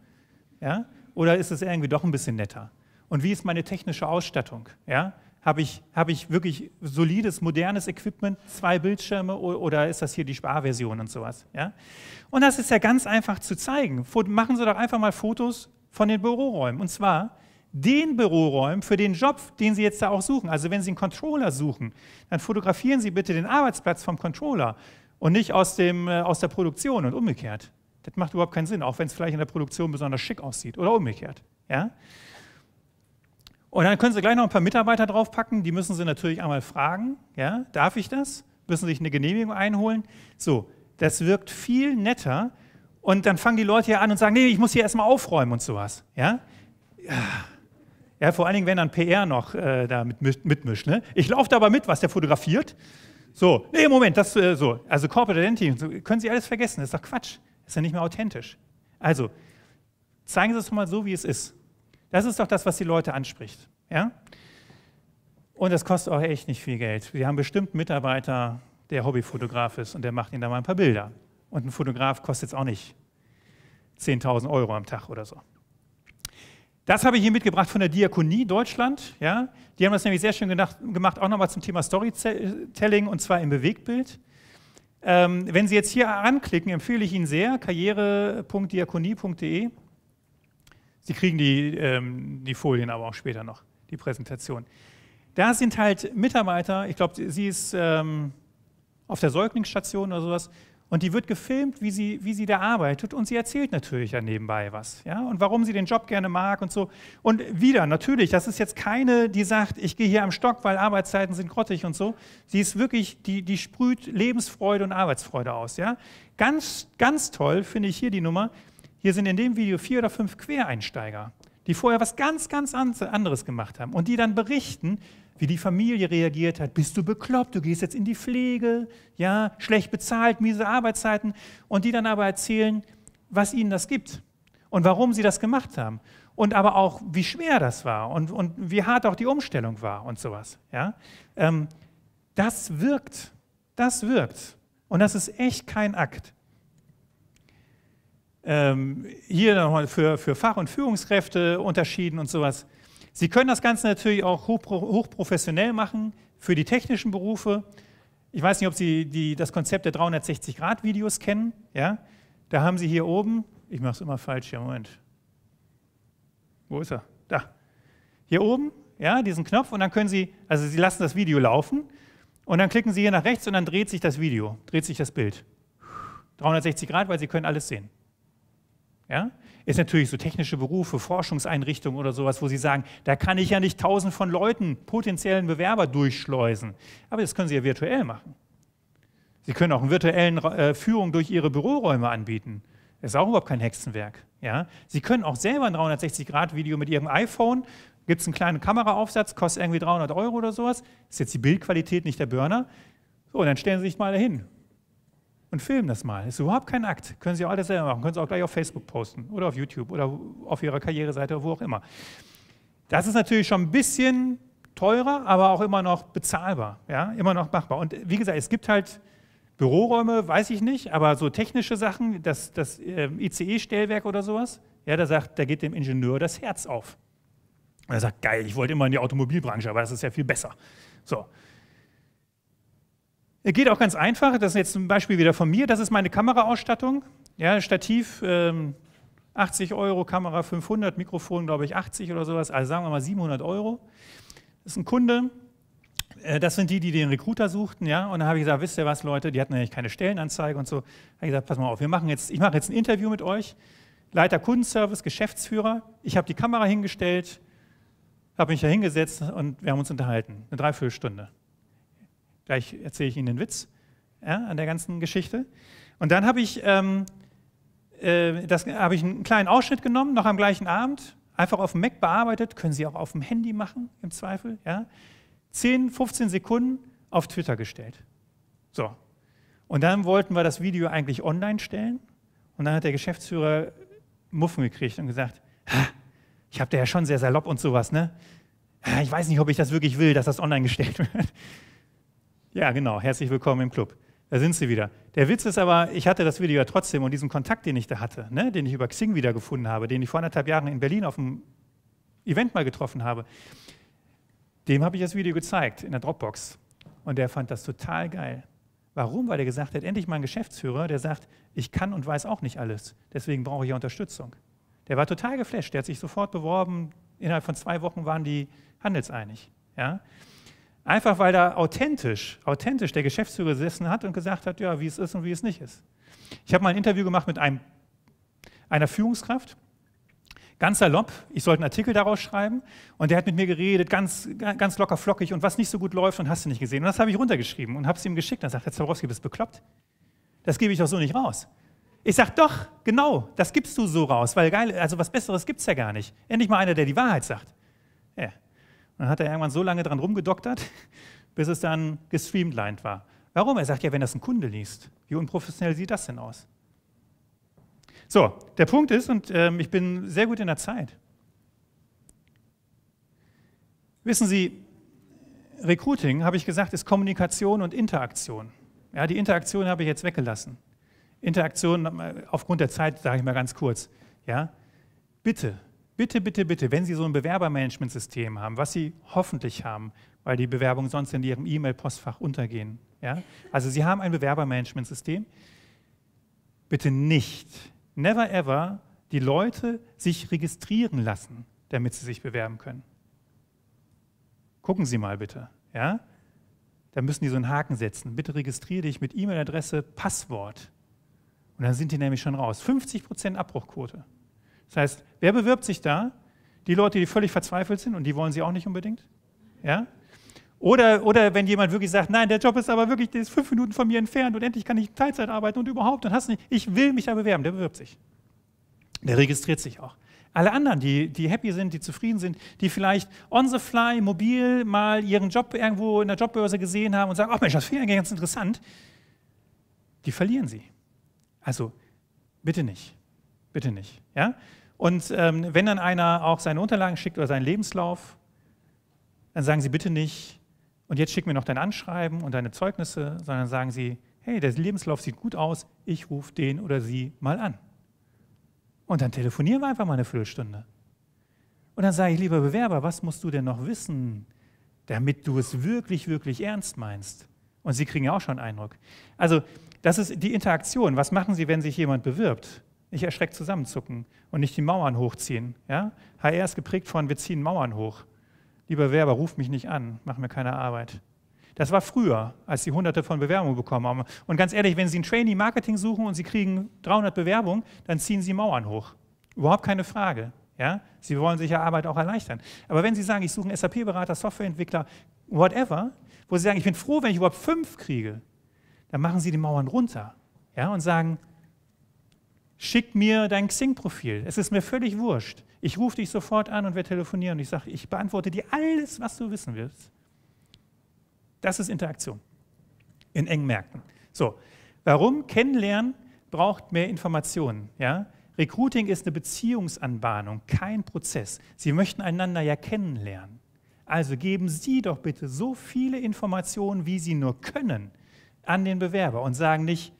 Ja? Oder ist es irgendwie doch ein bisschen netter? und wie ist meine technische Ausstattung? Ja? Habe ich, hab ich wirklich solides, modernes Equipment, zwei Bildschirme oder ist das hier die Sparversion und sowas? Ja? Und das ist ja ganz einfach zu zeigen. Machen Sie doch einfach mal Fotos von den Büroräumen. Und zwar den Büroräumen für den Job, den Sie jetzt da auch suchen. Also wenn Sie einen Controller suchen, dann fotografieren Sie bitte den Arbeitsplatz vom Controller und nicht aus, dem, äh, aus der Produktion und umgekehrt. Das macht überhaupt keinen Sinn, auch wenn es vielleicht in der Produktion besonders schick aussieht oder umgekehrt. Ja? Und dann können Sie gleich noch ein paar Mitarbeiter draufpacken, die müssen Sie natürlich einmal fragen, ja, darf ich das? Müssen Sie sich eine Genehmigung einholen? So, das wirkt viel netter und dann fangen die Leute ja an und sagen, nee, ich muss hier erstmal aufräumen und sowas, ja. Ja, vor allen Dingen, wenn dann PR noch äh, da mitmischt, ne? Ich laufe da aber mit, was der fotografiert. So, nee, Moment, das äh, so, also Corporate Identity, können Sie alles vergessen, das ist doch Quatsch, das ist ja nicht mehr authentisch. Also, zeigen Sie es mal so, wie es ist. Das ist doch das, was die Leute anspricht. Ja? Und das kostet auch echt nicht viel Geld. Wir haben bestimmt einen Mitarbeiter, der Hobbyfotograf ist und der macht ihnen da mal ein paar Bilder. Und ein Fotograf kostet jetzt auch nicht 10.000 Euro am Tag oder so. Das habe ich hier mitgebracht von der Diakonie Deutschland. Ja? Die haben das nämlich sehr schön gedacht, gemacht, auch nochmal zum Thema Storytelling und zwar im Bewegtbild. Ähm, wenn Sie jetzt hier anklicken, empfehle ich Ihnen sehr karriere.diakonie.de. Sie kriegen die, ähm, die Folien aber auch später noch, die Präsentation. Da sind halt Mitarbeiter, ich glaube, sie ist ähm, auf der Säuglingsstation oder sowas, und die wird gefilmt, wie sie, wie sie da arbeitet und sie erzählt natürlich ja nebenbei was. Ja? Und warum sie den Job gerne mag und so. Und wieder, natürlich, das ist jetzt keine, die sagt, ich gehe hier am Stock, weil Arbeitszeiten sind grottig und so. Sie ist wirklich, die, die sprüht Lebensfreude und Arbeitsfreude aus. Ja? Ganz, ganz toll finde ich hier die Nummer. Hier sind in dem Video vier oder fünf Quereinsteiger, die vorher was ganz, ganz anderes gemacht haben und die dann berichten, wie die Familie reagiert hat. Bist du bekloppt? Du gehst jetzt in die Pflege, ja, schlecht bezahlt, miese Arbeitszeiten. Und die dann aber erzählen, was ihnen das gibt und warum sie das gemacht haben. Und aber auch, wie schwer das war und, und wie hart auch die Umstellung war und sowas. Ja? Ähm, das wirkt. Das wirkt. Und das ist echt kein Akt ähm, hier nochmal für, für Fach- und Führungskräfte unterschieden und sowas. Sie können das Ganze natürlich auch hochpro hochprofessionell machen für die technischen Berufe. Ich weiß nicht, ob Sie die, das Konzept der 360-Grad-Videos kennen. Ja? Da haben Sie hier oben, ich mache es immer falsch, ja, Moment. Wo ist er? Da. Hier oben, ja, diesen Knopf und dann können Sie, also Sie lassen das Video laufen und dann klicken Sie hier nach rechts und dann dreht sich das Video, dreht sich das Bild. 360 Grad, weil Sie können alles sehen. Ja? Ist natürlich so technische Berufe, Forschungseinrichtungen oder sowas, wo Sie sagen, da kann ich ja nicht tausend von Leuten, potenziellen Bewerber durchschleusen. Aber das können Sie ja virtuell machen. Sie können auch eine virtuelle äh, Führung durch Ihre Büroräume anbieten. Das ist auch überhaupt kein Hexenwerk. Ja? Sie können auch selber ein 360-Grad-Video mit Ihrem iPhone, gibt es einen kleinen Kameraaufsatz, kostet irgendwie 300 Euro oder sowas, ist jetzt die Bildqualität nicht der Burner. So, dann stellen Sie sich mal dahin und filmen das mal. Das Ist überhaupt kein Akt. Können Sie auch alles selber machen. Können Sie auch gleich auf Facebook posten oder auf YouTube oder auf Ihrer Karriereseite oder wo auch immer. Das ist natürlich schon ein bisschen teurer, aber auch immer noch bezahlbar, ja, immer noch machbar. Und wie gesagt, es gibt halt Büroräume, weiß ich nicht, aber so technische Sachen, das, das ähm, ICE-Stellwerk oder sowas, ja, da sagt, da geht dem Ingenieur das Herz auf. Und er sagt, geil, ich wollte immer in die Automobilbranche, aber das ist ja viel besser. So, Geht auch ganz einfach. Das ist jetzt ein Beispiel wieder von mir. Das ist meine Kameraausstattung. Ja, Stativ ähm, 80 Euro, Kamera 500, Mikrofon glaube ich 80 oder sowas. Also sagen wir mal 700 Euro. Das ist ein Kunde. Äh, das sind die, die den Recruiter suchten, ja. Und dann habe ich gesagt, wisst ihr was, Leute, die hatten nämlich keine Stellenanzeige und so. Da habe ich gesagt, pass mal auf, wir machen jetzt, ich mache jetzt ein Interview mit euch. Leiter Kundenservice, Geschäftsführer. Ich habe die Kamera hingestellt, habe mich da hingesetzt und wir haben uns unterhalten. Eine Dreiviertelstunde. Gleich erzähle ich Ihnen den Witz ja, an der ganzen Geschichte. Und dann habe ich, ähm, äh, das, hab ich einen kleinen Ausschnitt genommen, noch am gleichen Abend, einfach auf dem Mac bearbeitet, können Sie auch auf dem Handy machen, im Zweifel. Ja? 10, 15 Sekunden auf Twitter gestellt. So. Und dann wollten wir das Video eigentlich online stellen. Und dann hat der Geschäftsführer Muffen gekriegt und gesagt, ich habe da ja schon sehr salopp und sowas, ne? Ich weiß nicht, ob ich das wirklich will, dass das online gestellt wird. Ja, genau. Herzlich willkommen im Club. Da sind sie wieder. Der Witz ist aber, ich hatte das Video ja trotzdem und diesen Kontakt, den ich da hatte, ne, den ich über Xing wiedergefunden habe, den ich vor anderthalb Jahren in Berlin auf einem Event mal getroffen habe, dem habe ich das Video gezeigt in der Dropbox. Und der fand das total geil. Warum? Weil er gesagt hat, endlich mal ein Geschäftsführer, der sagt, ich kann und weiß auch nicht alles, deswegen brauche ich ja Unterstützung. Der war total geflasht, der hat sich sofort beworben, innerhalb von zwei Wochen waren die handelseinig. Ja? Einfach weil da authentisch, authentisch der Geschäftsführer gesessen hat und gesagt hat, ja, wie es ist und wie es nicht ist. Ich habe mal ein Interview gemacht mit einem, einer Führungskraft, ganz salopp, ich sollte einen Artikel daraus schreiben und der hat mit mir geredet, ganz, ganz locker flockig und was nicht so gut läuft und hast du nicht gesehen. Und das habe ich runtergeschrieben und habe es ihm geschickt. Dann sagt Herr Zabrowski, bist bekloppt? Das gebe ich doch so nicht raus. Ich sage, doch, genau, das gibst du so raus, weil geil, also was Besseres gibt es ja gar nicht. Endlich mal einer, der die Wahrheit sagt. Ja, dann hat er irgendwann so lange dran rumgedoktert, bis es dann gestreamlined war. Warum? Er sagt ja, wenn das ein Kunde liest. Wie unprofessionell sieht das denn aus? So, der Punkt ist, und äh, ich bin sehr gut in der Zeit. Wissen Sie, Recruiting, habe ich gesagt, ist Kommunikation und Interaktion. Ja, die Interaktion habe ich jetzt weggelassen. Interaktion äh, aufgrund der Zeit, sage ich mal ganz kurz. Ja? Bitte, bitte, bitte, bitte, wenn Sie so ein Bewerbermanagementsystem haben, was Sie hoffentlich haben, weil die Bewerbungen sonst in Ihrem E-Mail-Postfach untergehen. Ja? Also Sie haben ein Bewerbermanagementsystem. Bitte nicht, never ever, die Leute sich registrieren lassen, damit sie sich bewerben können. Gucken Sie mal bitte. Ja? Da müssen die so einen Haken setzen. Bitte registriere dich mit E-Mail-Adresse, Passwort. Und dann sind die nämlich schon raus. 50% Prozent Abbruchquote. Das heißt, wer bewirbt sich da? Die Leute, die völlig verzweifelt sind und die wollen sie auch nicht unbedingt. Ja? Oder, oder wenn jemand wirklich sagt, nein, der Job ist aber wirklich, der ist fünf Minuten von mir entfernt und endlich kann ich Teilzeit arbeiten und überhaupt, dann hast du nicht, ich will mich da bewerben, der bewirbt sich. Der registriert sich auch. Alle anderen, die, die happy sind, die zufrieden sind, die vielleicht on the fly, mobil mal ihren Job irgendwo in der Jobbörse gesehen haben und sagen, ach oh Mensch, das wäre ganz interessant, die verlieren sie. Also bitte nicht. Bitte nicht. Ja? Und ähm, wenn dann einer auch seine Unterlagen schickt oder seinen Lebenslauf, dann sagen Sie bitte nicht, und jetzt schick mir noch dein Anschreiben und deine Zeugnisse, sondern sagen Sie, hey, der Lebenslauf sieht gut aus, ich rufe den oder sie mal an. Und dann telefonieren wir einfach mal eine Viertelstunde. Und dann sage ich, lieber Bewerber, was musst du denn noch wissen, damit du es wirklich, wirklich ernst meinst? Und Sie kriegen ja auch schon einen Eindruck. Also, das ist die Interaktion. Was machen Sie, wenn sich jemand bewirbt? nicht erschreckt zusammenzucken und nicht die Mauern hochziehen. Ja? HR ist geprägt von, wir ziehen Mauern hoch. Lieber Werber, ruf mich nicht an, mach mir keine Arbeit. Das war früher, als sie hunderte von Bewerbungen bekommen haben. Und ganz ehrlich, wenn sie ein Trainee-Marketing suchen und sie kriegen 300 Bewerbungen, dann ziehen sie Mauern hoch. Überhaupt keine Frage. Ja? Sie wollen sich ja Arbeit auch erleichtern. Aber wenn sie sagen, ich suche einen SAP-Berater, Softwareentwickler, whatever, wo sie sagen, ich bin froh, wenn ich überhaupt fünf kriege, dann machen sie die Mauern runter ja? und sagen, schick mir dein Xing-Profil. Es ist mir völlig wurscht. Ich rufe dich sofort an und wir telefonieren. Ich sage, ich beantworte dir alles, was du wissen willst. Das ist Interaktion in engen Märkten. So, warum Kennenlernen braucht mehr Informationen? Ja? Recruiting ist eine Beziehungsanbahnung, kein Prozess. Sie möchten einander ja kennenlernen. Also geben Sie doch bitte so viele Informationen, wie Sie nur können, an den Bewerber und sagen nicht,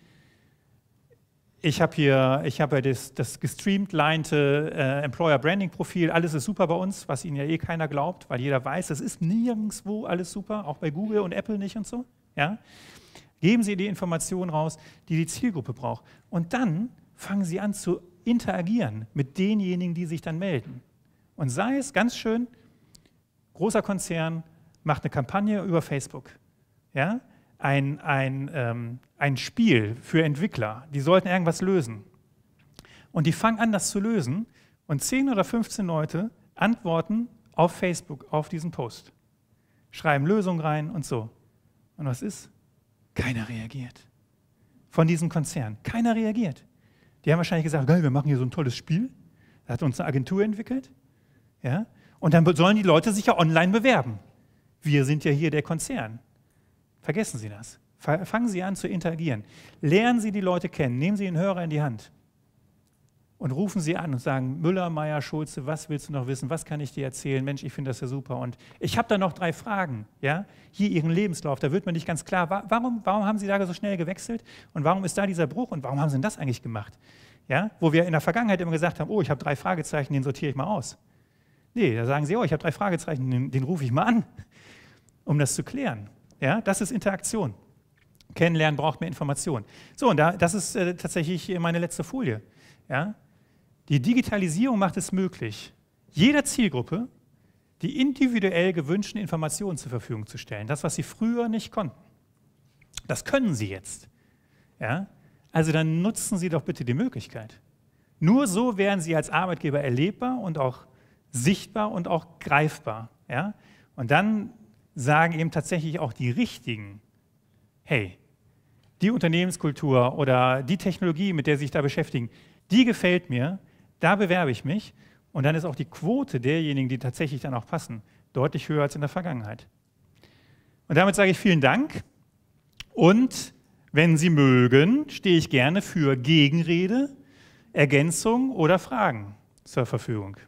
ich habe hier, ich habe das, das gestreamt linete äh, Employer Branding Profil, alles ist super bei uns, was Ihnen ja eh keiner glaubt, weil jeder weiß, es ist nirgendwo alles super, auch bei Google und Apple nicht und so. Ja? Geben Sie die Informationen raus, die die Zielgruppe braucht. Und dann fangen Sie an zu interagieren mit denjenigen, die sich dann melden. Und sei es ganz schön, großer Konzern macht eine Kampagne über Facebook. Ja? ein, ein, ähm, ein Spiel für Entwickler. Die sollten irgendwas lösen. Und die fangen an, das zu lösen. Und 10 oder 15 Leute antworten auf Facebook auf diesen Post. Schreiben Lösungen rein und so. Und was ist? Keiner reagiert. Von diesem Konzern. Keiner reagiert. Die haben wahrscheinlich gesagt, geil, wir machen hier so ein tolles Spiel. Da hat uns eine Agentur entwickelt. Ja? Und dann sollen die Leute sich ja online bewerben. Wir sind ja hier der Konzern. Vergessen Sie das. Fangen Sie an zu interagieren. Lernen Sie die Leute kennen. Nehmen Sie den Hörer in die Hand. Und rufen Sie an und sagen, Müller, Meier, Schulze, was willst du noch wissen? Was kann ich dir erzählen? Mensch, ich finde das ja super. Und ich habe da noch drei Fragen. Ja? Hier Ihren Lebenslauf, da wird mir nicht ganz klar, warum, warum haben Sie da so schnell gewechselt? Und warum ist da dieser Bruch? Und warum haben Sie denn das eigentlich gemacht? Ja? Wo wir in der Vergangenheit immer gesagt haben, oh, ich habe drei Fragezeichen, den sortiere ich mal aus. Nee, da sagen Sie, oh, ich habe drei Fragezeichen, den, den rufe ich mal an, um das zu klären. Ja, das ist Interaktion. Kennenlernen braucht mehr Information. So, und da, das ist äh, tatsächlich meine letzte Folie. Ja? Die Digitalisierung macht es möglich, jeder Zielgruppe die individuell gewünschten Informationen zur Verfügung zu stellen. Das, was sie früher nicht konnten. Das können sie jetzt. Ja? Also dann nutzen Sie doch bitte die Möglichkeit. Nur so werden Sie als Arbeitgeber erlebbar und auch sichtbar und auch greifbar. Ja? Und dann sagen eben tatsächlich auch die richtigen, hey, die Unternehmenskultur oder die Technologie, mit der sie sich da beschäftigen, die gefällt mir, da bewerbe ich mich. Und dann ist auch die Quote derjenigen, die tatsächlich dann auch passen, deutlich höher als in der Vergangenheit. Und damit sage ich vielen Dank. Und wenn Sie mögen, stehe ich gerne für Gegenrede, Ergänzung oder Fragen zur Verfügung.